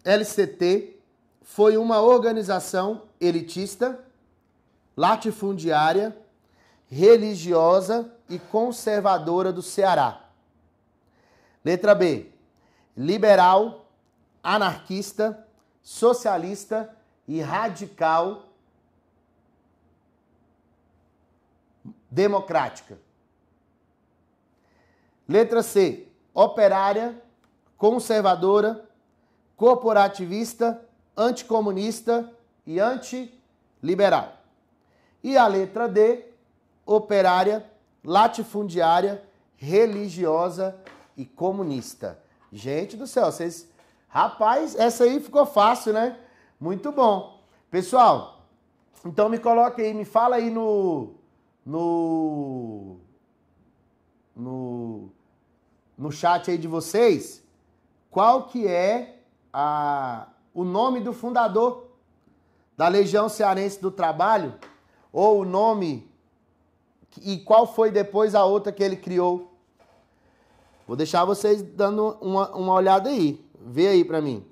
LCT, foi uma organização elitista, latifundiária, religiosa e conservadora do Ceará. Letra B. Liberal, anarquista, socialista e radical democrática. Letra C. Operária, conservadora, corporativista, anticomunista e antiliberal. E a letra D, operária, latifundiária, religiosa e comunista. Gente do céu, vocês. Rapaz, essa aí ficou fácil, né? Muito bom. Pessoal, então me coloca aí, me fala aí no. No. No, no chat aí de vocês qual que é a, o nome do fundador da Legião Cearense do Trabalho, ou o nome e qual foi depois a outra que ele criou. Vou deixar vocês dando uma, uma olhada aí. Vê aí para mim.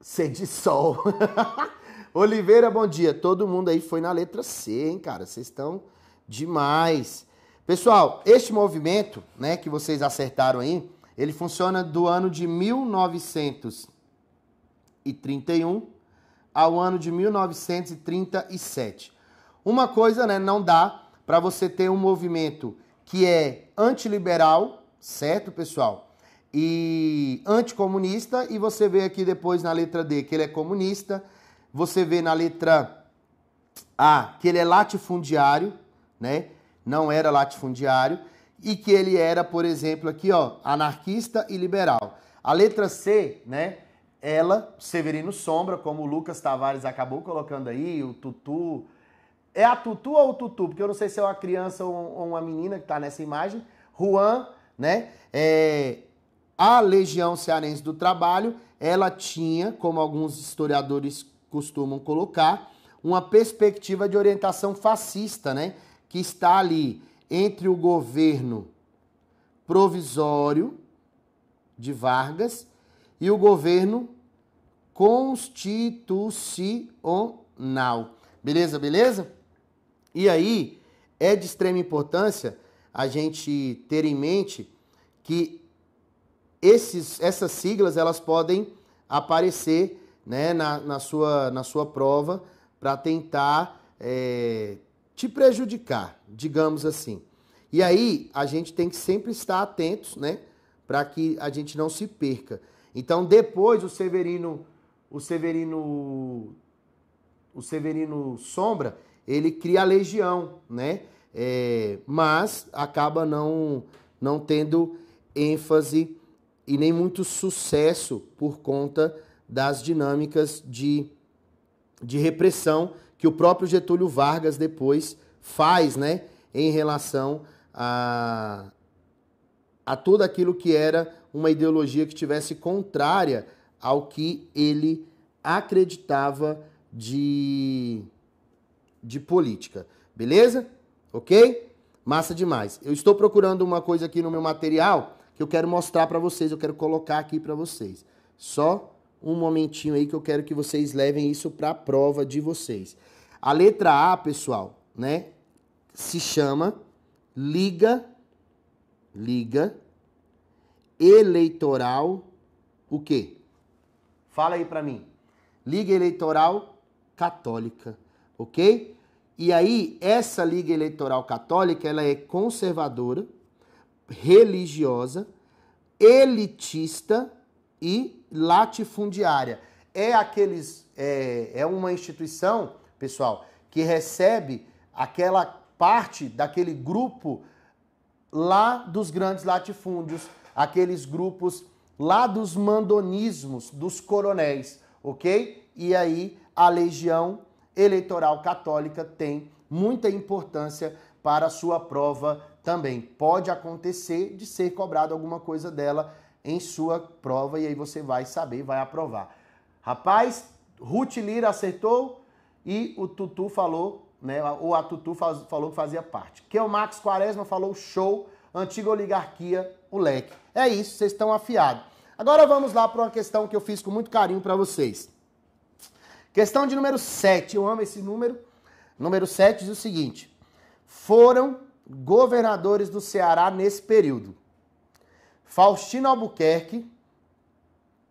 Ser de sol. <laughs> Oliveira, bom dia. Todo mundo aí foi na letra C, hein, cara? Vocês estão demais. Pessoal, este movimento, né, que vocês acertaram aí, ele funciona do ano de 1931 ao ano de 1937. Uma coisa, né, não dá para você ter um movimento que é antiliberal, certo, pessoal? E anticomunista, e você vê aqui depois na letra D que ele é comunista, você vê na letra A que ele é latifundiário, né? Não era latifundiário e que ele era, por exemplo, aqui, ó, anarquista e liberal. A letra C, né? Ela, Severino Sombra, como o Lucas Tavares acabou colocando aí, o Tutu. É a Tutu ou o Tutu? Porque eu não sei se é uma criança ou uma menina que está nessa imagem. Juan, né? É, a Legião Cearense do Trabalho, ela tinha, como alguns historiadores costumam colocar, uma perspectiva de orientação fascista, né? Que está ali entre o governo provisório de Vargas e o governo constitucional. Beleza, beleza? E aí é de extrema importância a gente ter em mente que esses, essas siglas elas podem aparecer né, na, na, sua, na sua prova para tentar é, te prejudicar, digamos assim. E aí a gente tem que sempre estar atentos, né, para que a gente não se perca. Então depois o Severino, o Severino, o Severino Sombra, ele cria a legião, né? É, mas acaba não não tendo ênfase e nem muito sucesso por conta das dinâmicas de, de repressão que o próprio Getúlio Vargas depois faz né, em relação a, a tudo aquilo que era uma ideologia que tivesse contrária ao que ele acreditava de, de política. Beleza? Ok? Massa demais. Eu estou procurando uma coisa aqui no meu material que eu quero mostrar para vocês, eu quero colocar aqui para vocês. Só um momentinho aí que eu quero que vocês levem isso para a prova de vocês. A letra A, pessoal, né, se chama liga liga eleitoral o quê? Fala aí para mim. Liga Eleitoral Católica, OK? E aí essa Liga Eleitoral Católica, ela é conservadora, religiosa, elitista e latifundiária. É aqueles é, é uma instituição, pessoal, que recebe aquela parte daquele grupo lá dos grandes latifúndios, aqueles grupos lá dos mandonismos, dos coronéis, ok? E aí a legião eleitoral católica tem muita importância para a sua prova também. Pode acontecer de ser cobrado alguma coisa dela em sua prova e aí você vai saber, vai aprovar. Rapaz, Ruth Lira acertou e o Tutu falou, né? Ou a Tutu faz, falou que fazia parte. Que o Max Quaresma falou show, antiga oligarquia, o leque. É isso, vocês estão afiados. Agora vamos lá para uma questão que eu fiz com muito carinho para vocês. Questão de número 7, eu amo esse número. Número 7 diz o seguinte: Foram governadores do Ceará nesse período. Faustino Albuquerque,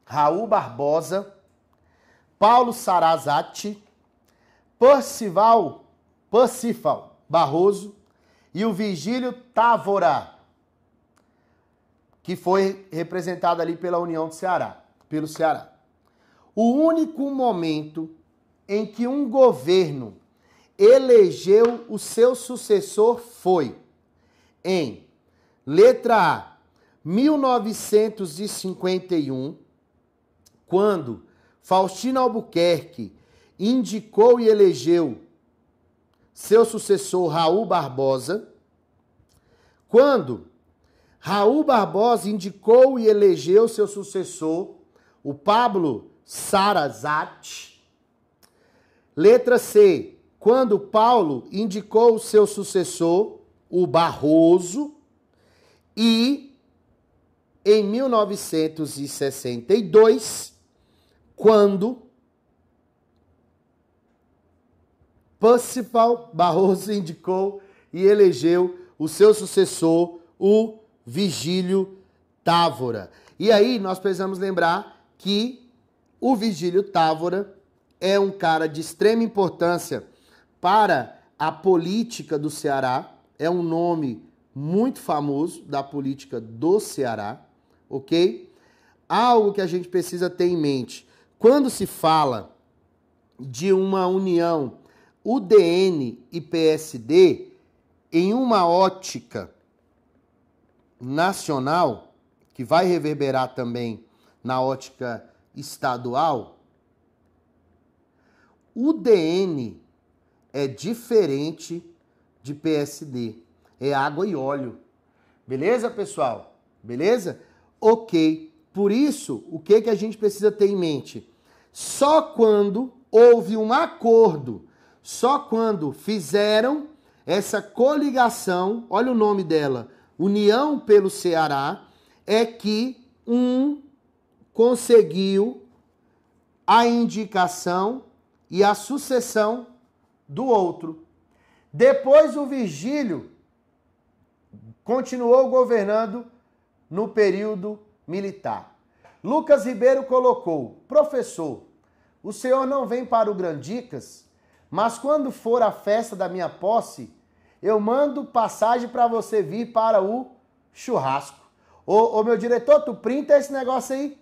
Raul Barbosa, Paulo Sarazati, Percival, Percival Barroso e o Vigílio Távora, que foi representado ali pela União do Ceará, pelo Ceará. O único momento em que um governo elegeu o seu sucessor foi em letra A, 1951, quando Faustino Albuquerque indicou e elegeu seu sucessor Raul Barbosa, quando Raul Barbosa indicou e elegeu seu sucessor, o Pablo Sarazat. Letra C. Quando Paulo indicou seu sucessor, o Barroso. E em 1962, quando Percival Barroso indicou e elegeu o seu sucessor, o Vigílio Távora. E aí nós precisamos lembrar que o Vigílio Távora é um cara de extrema importância para a política do Ceará, é um nome muito famoso da política do Ceará ok? Algo que a gente precisa ter em mente. Quando se fala de uma união UDN e PSD em uma ótica nacional, que vai reverberar também na ótica estadual, UDN é diferente de PSD. É água e óleo. Beleza, pessoal? Beleza? ok. Por isso, o que, que a gente precisa ter em mente? Só quando houve um acordo, só quando fizeram essa coligação, olha o nome dela, União pelo Ceará, é que um conseguiu a indicação e a sucessão do outro. Depois o Virgílio continuou governando no período militar. Lucas Ribeiro colocou: Professor, o senhor não vem para o Grandicas, mas quando for a festa da minha posse, eu mando passagem para você vir para o churrasco. Ô, ô, meu diretor, tu printa esse negócio aí?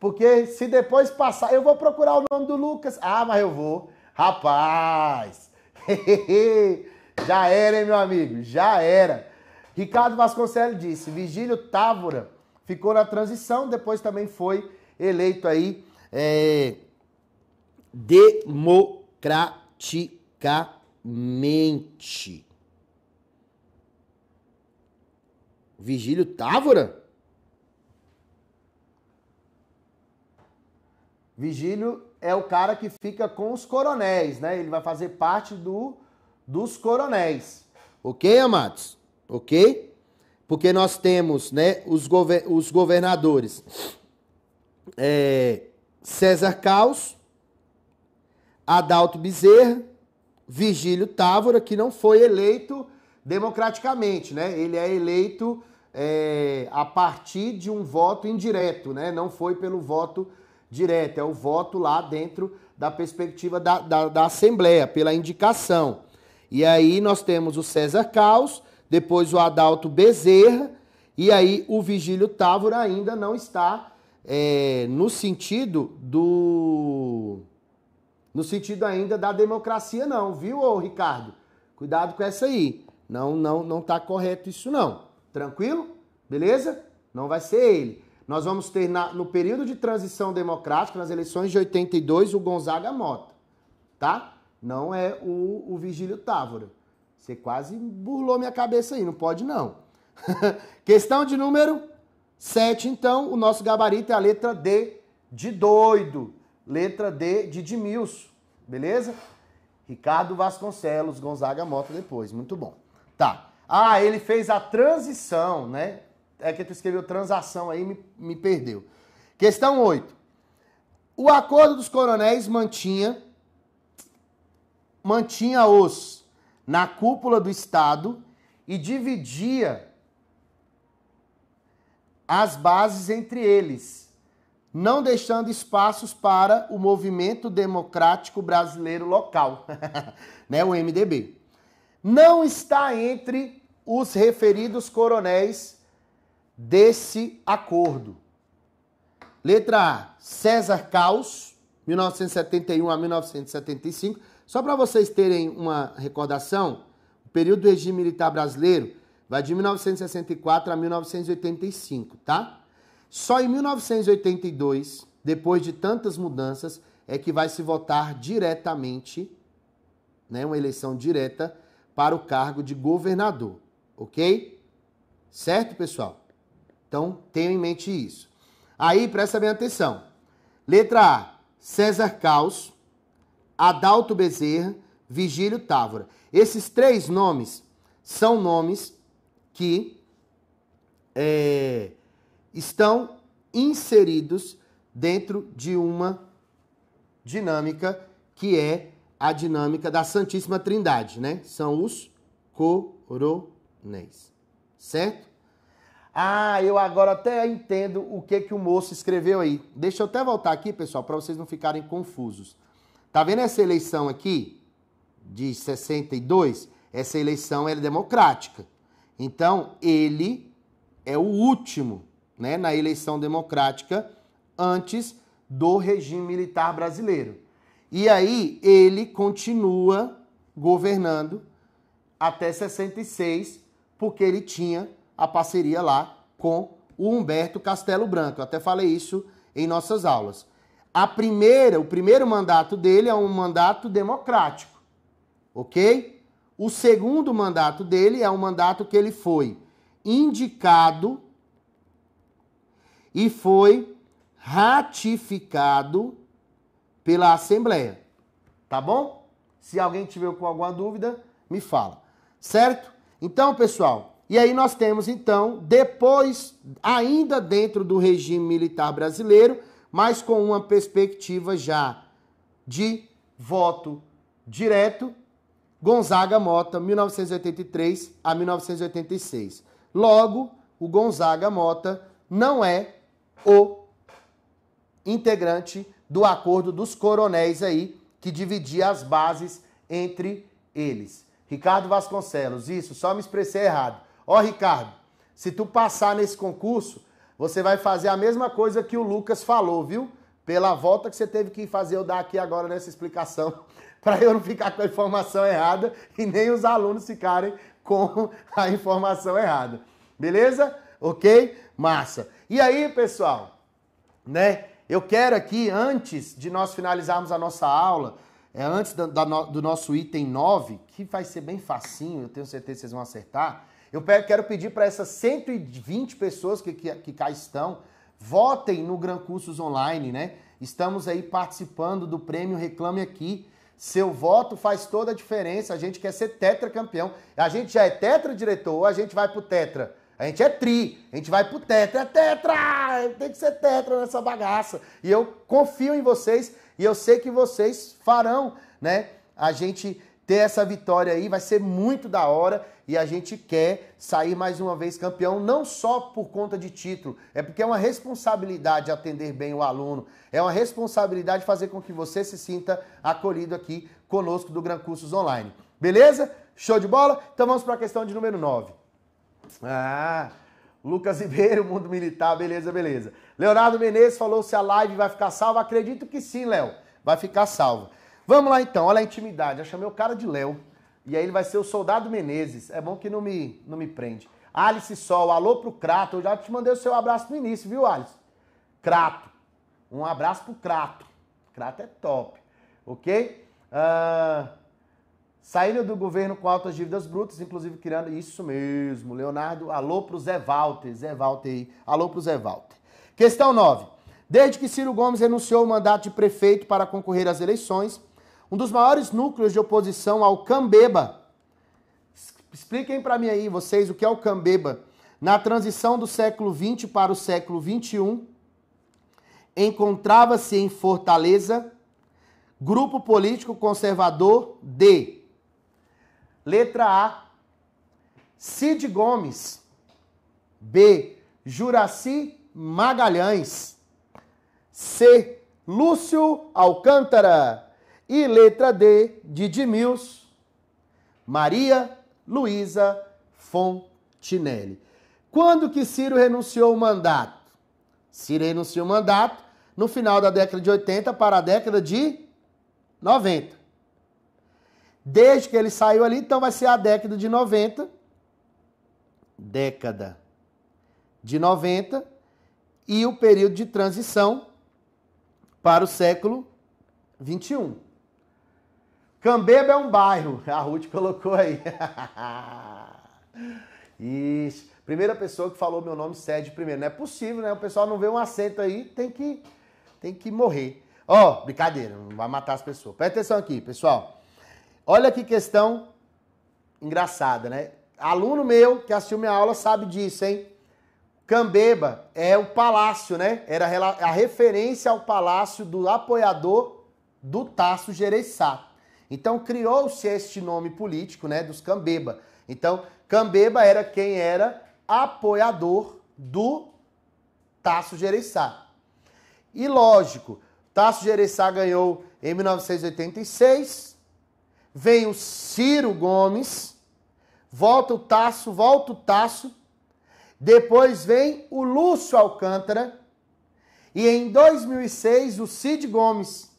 Porque se depois passar, eu vou procurar o nome do Lucas. Ah, mas eu vou. Rapaz! <laughs> Já era, hein, meu amigo? Já era. Ricardo Vasconcelos disse: Vigílio Távora ficou na transição, depois também foi eleito aí é, democraticamente. Vigílio Távora? Vigílio é o cara que fica com os coronéis, né? Ele vai fazer parte do dos coronéis. Ok, amados? ok? Porque nós temos né, os, gover os governadores é, César Caos, Adalto Bezerra, Vigílio Távora, que não foi eleito democraticamente, né? Ele é eleito é, a partir de um voto indireto, né? Não foi pelo voto direto, é o voto lá dentro da perspectiva da, da, da Assembleia, pela indicação. E aí nós temos o César Caos depois o Adalto Bezerra, e aí o Vigílio Távora ainda não está é, no sentido do. No sentido ainda da democracia, não, viu, ô Ricardo? Cuidado com essa aí. Não, não, não tá correto isso, não. Tranquilo? Beleza? Não vai ser ele. Nós vamos ter na, no período de transição democrática, nas eleições de 82, o Gonzaga Mota, tá? Não é o, o Vigílio Távora. Você quase burlou minha cabeça aí, não pode não. <laughs> Questão de número 7, então, o nosso gabarito é a letra D de doido. Letra D de Dimilson, beleza? Ricardo Vasconcelos, Gonzaga Mota depois, muito bom. Tá. Ah, ele fez a transição, né? É que tu escreveu transação aí, me, me perdeu. Questão 8. O acordo dos coronéis mantinha mantinha os na cúpula do Estado e dividia as bases entre eles, não deixando espaços para o movimento democrático brasileiro local, <laughs> né, o MDB. Não está entre os referidos coronéis desse acordo. Letra A, César Caos, 1971 a 1975 só para vocês terem uma recordação, o período do regime militar brasileiro vai de 1964 a 1985, tá? Só em 1982, depois de tantas mudanças, é que vai se votar diretamente, né, uma eleição direta para o cargo de governador, ok? Certo, pessoal? Então, tenham em mente isso. Aí, presta bem atenção. Letra A, César Caos. Adalto Bezerra, Vigílio Távora. Esses três nomes são nomes que é, estão inseridos dentro de uma dinâmica que é a dinâmica da Santíssima Trindade, né? São os coronéis, certo? Ah, eu agora até entendo o que que o moço escreveu aí. Deixa eu até voltar aqui, pessoal, para vocês não ficarem confusos. Tá vendo essa eleição aqui de 62? Essa eleição é democrática. Então, ele é o último, né, na eleição democrática antes do regime militar brasileiro. E aí ele continua governando até 66, porque ele tinha a parceria lá com o Humberto Castelo Branco. Eu até falei isso em nossas aulas. A primeira, o primeiro mandato dele é um mandato democrático, ok? O segundo mandato dele é um mandato que ele foi indicado e foi ratificado pela Assembleia, tá bom? Se alguém tiver com alguma dúvida, me fala, certo? Então, pessoal, e aí nós temos então, depois, ainda dentro do regime militar brasileiro, mas com uma perspectiva já de voto direto, Gonzaga Mota, 1983 a 1986. Logo, o Gonzaga Mota não é o integrante do acordo dos coronéis aí, que dividia as bases entre eles. Ricardo Vasconcelos, isso, só me expressei errado. Ó, Ricardo, se tu passar nesse concurso, você vai fazer a mesma coisa que o Lucas falou, viu? Pela volta que você teve que fazer eu dar aqui agora nessa explicação, <laughs> para eu não ficar com a informação errada e nem os alunos ficarem com a informação errada. Beleza? Ok? Massa. E aí, pessoal, né? Eu quero aqui, antes de nós finalizarmos a nossa aula, é, antes do, do nosso item 9, que vai ser bem facinho, eu tenho certeza que vocês vão acertar, eu quero pedir para essas 120 pessoas que, que, que cá estão, votem no Gran Cursos Online, né? Estamos aí participando do prêmio Reclame Aqui. Seu voto faz toda a diferença. A gente quer ser tetracampeão. A gente já é tetra diretor, a gente vai pro tetra. A gente é tri, a gente vai pro tetra, é tetra! Tem que ser tetra nessa bagaça. E eu confio em vocês e eu sei que vocês farão, né? A gente ter essa vitória aí vai ser muito da hora e a gente quer sair mais uma vez campeão, não só por conta de título, é porque é uma responsabilidade atender bem o aluno, é uma responsabilidade fazer com que você se sinta acolhido aqui conosco do Gran Cursos Online. Beleza? Show de bola? Então vamos para a questão de número 9. Ah, Lucas Ribeiro, Mundo Militar, beleza, beleza. Leonardo Menezes falou se a live vai ficar salva. Acredito que sim, Léo. Vai ficar salva. Vamos lá então, olha a intimidade. Eu chamei o cara de Léo. E aí ele vai ser o Soldado Menezes. É bom que não me, não me prende. Alice Sol, alô pro Crato. Eu já te mandei o seu abraço no início, viu, Alice? Crato. Um abraço pro Crato. Crato é top. Ok? Uh, saindo do governo com altas dívidas brutas, inclusive criando. Isso mesmo, Leonardo. Alô pro Zé Walter. Zé Walter aí. Alô pro Zé Walter. Questão 9. Desde que Ciro Gomes renunciou o mandato de prefeito para concorrer às eleições, um dos maiores núcleos de oposição ao Cambeba. Expliquem para mim aí, vocês, o que é o Cambeba. Na transição do século XX para o século XXI, encontrava-se em Fortaleza, grupo político conservador D. Letra A, Cid Gomes. B, Juraci Magalhães. C, Lúcio Alcântara. E letra D, de Dimils, Maria Luísa Fontinelli. Quando que Ciro renunciou o mandato? Ciro renunciou o mandato no final da década de 80 para a década de 90. Desde que ele saiu ali, então vai ser a década de 90. Década de 90 e o período de transição para o século 21. Cambeba é um bairro. <laughs> A Ruth colocou aí. <laughs> Isso. Primeira pessoa que falou meu nome cede primeiro. Não é possível, né? O pessoal não vê um acento aí, tem que, tem que morrer. Ó, oh, brincadeira, não vai matar as pessoas. Presta atenção aqui, pessoal. Olha que questão engraçada, né? Aluno meu que assistiu minha aula sabe disso, hein? Cambeba é o palácio, né? Era a referência ao palácio do apoiador do Tasso Gereissato. Então criou-se este nome político, né, dos Cambeba. Então, Cambeba era quem era apoiador do Tasso Gereissá. E lógico, Tasso Gereissá ganhou em 1986, vem o Ciro Gomes, volta o Tasso, volta o Tasso, depois vem o Lúcio Alcântara e em 2006 o Cid Gomes.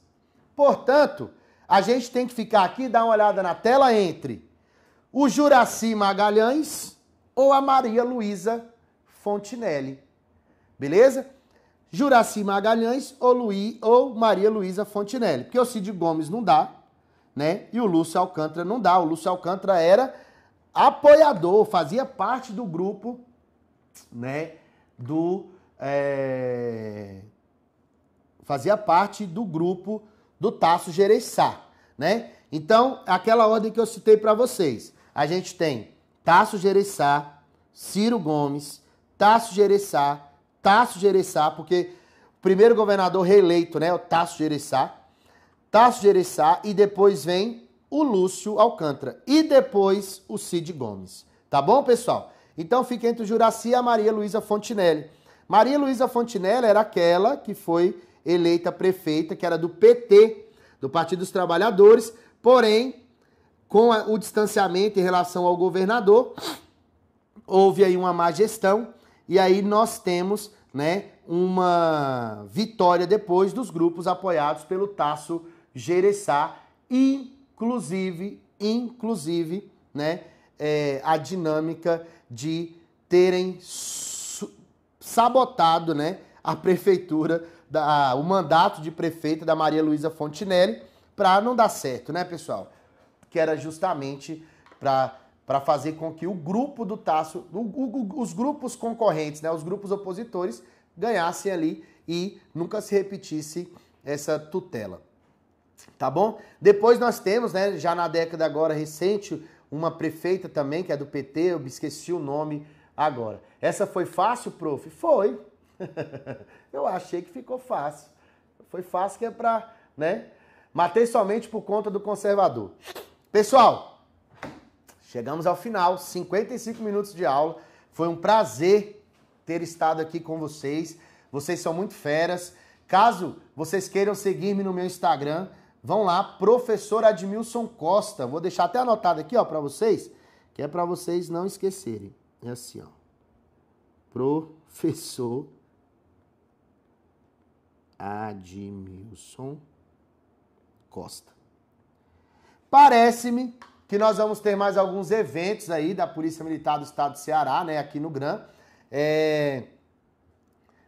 Portanto, a gente tem que ficar aqui e dar uma olhada na tela entre o Juraci Magalhães ou a Maria Luísa Fontinelli. Beleza? Juraci Magalhães ou, Luí, ou Maria Luísa Fontinelli. Porque o Cid Gomes não dá, né? E o Lúcio Alcântara não dá. O Lúcio Alcântara era apoiador, fazia parte do grupo, né? Do. É... Fazia parte do grupo do Tasso Gereissá, né? Então, aquela ordem que eu citei para vocês. A gente tem Tasso Gereissá, Ciro Gomes, Tasso Gereissá, Tasso Gereissá, porque o primeiro governador reeleito, né, é o Tasso Gereissá, Tasso Gereissá e depois vem o Lúcio Alcântara e depois o Cid Gomes. Tá bom, pessoal? Então fica entre o Juraci e a Maria Luísa Fontinelli. Maria Luísa Fontinelli era aquela que foi eleita prefeita, que era do PT, do Partido dos Trabalhadores, porém, com o distanciamento em relação ao governador, houve aí uma má gestão e aí nós temos, né, uma vitória depois dos grupos apoiados pelo Tasso Gereçá, inclusive, inclusive, né, é, a dinâmica de terem sabotado, né, a prefeitura da, o mandato de prefeita da Maria Luísa Fontinelli para não dar certo, né, pessoal? Que era justamente para fazer com que o grupo do Tasso, os grupos concorrentes, né, os grupos opositores, ganhassem ali e nunca se repetisse essa tutela. Tá bom? Depois nós temos, né, já na década agora recente, uma prefeita também, que é do PT, eu me esqueci o nome agora. Essa foi fácil, prof? Foi. <laughs> eu achei que ficou fácil. Foi fácil que é pra, né? Matei somente por conta do conservador. Pessoal, chegamos ao final, 55 minutos de aula. Foi um prazer ter estado aqui com vocês. Vocês são muito feras. Caso vocês queiram seguir-me no meu Instagram, vão lá, professor Admilson Costa. Vou deixar até anotado aqui, ó, para vocês, que é para vocês não esquecerem. É assim, ó. Professor Admilson Costa. Parece-me que nós vamos ter mais alguns eventos aí da Polícia Militar do Estado do Ceará, né, aqui no GRAM. É...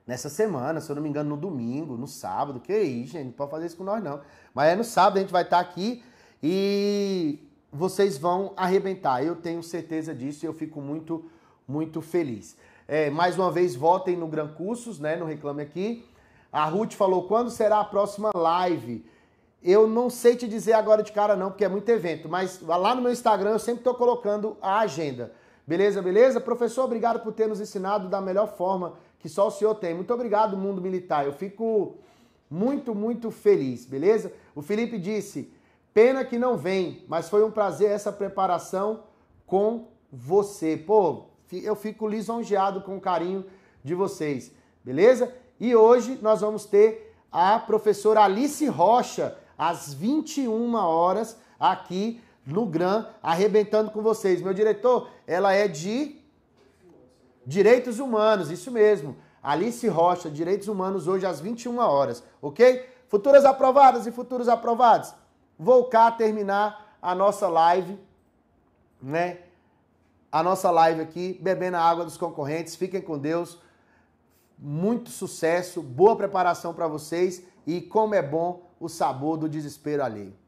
Nessa semana, se eu não me engano, no domingo, no sábado, que isso, gente, não pode fazer isso com nós não. Mas é no sábado, a gente vai estar aqui e vocês vão arrebentar. Eu tenho certeza disso e eu fico muito, muito feliz. É, mais uma vez, votem no Gran Cursos, né? No Reclame Aqui. A Ruth falou: quando será a próxima live? Eu não sei te dizer agora de cara, não, porque é muito evento, mas lá no meu Instagram eu sempre estou colocando a agenda. Beleza, beleza? Professor, obrigado por ter nos ensinado da melhor forma que só o senhor tem. Muito obrigado, mundo militar. Eu fico muito, muito feliz, beleza? O Felipe disse: pena que não vem, mas foi um prazer essa preparação com você. Pô, eu fico lisonjeado com o carinho de vocês, beleza? E hoje nós vamos ter a professora Alice Rocha, às 21 horas, aqui no GRAM, arrebentando com vocês. Meu diretor, ela é de Direitos Humanos, isso mesmo. Alice Rocha, Direitos Humanos, hoje às 21 horas, ok? Futuras aprovadas e futuros aprovados. Vou cá terminar a nossa live, né? A nossa live aqui, bebendo a água dos concorrentes. Fiquem com Deus muito sucesso, boa preparação para vocês e como é bom o sabor do desespero alheio.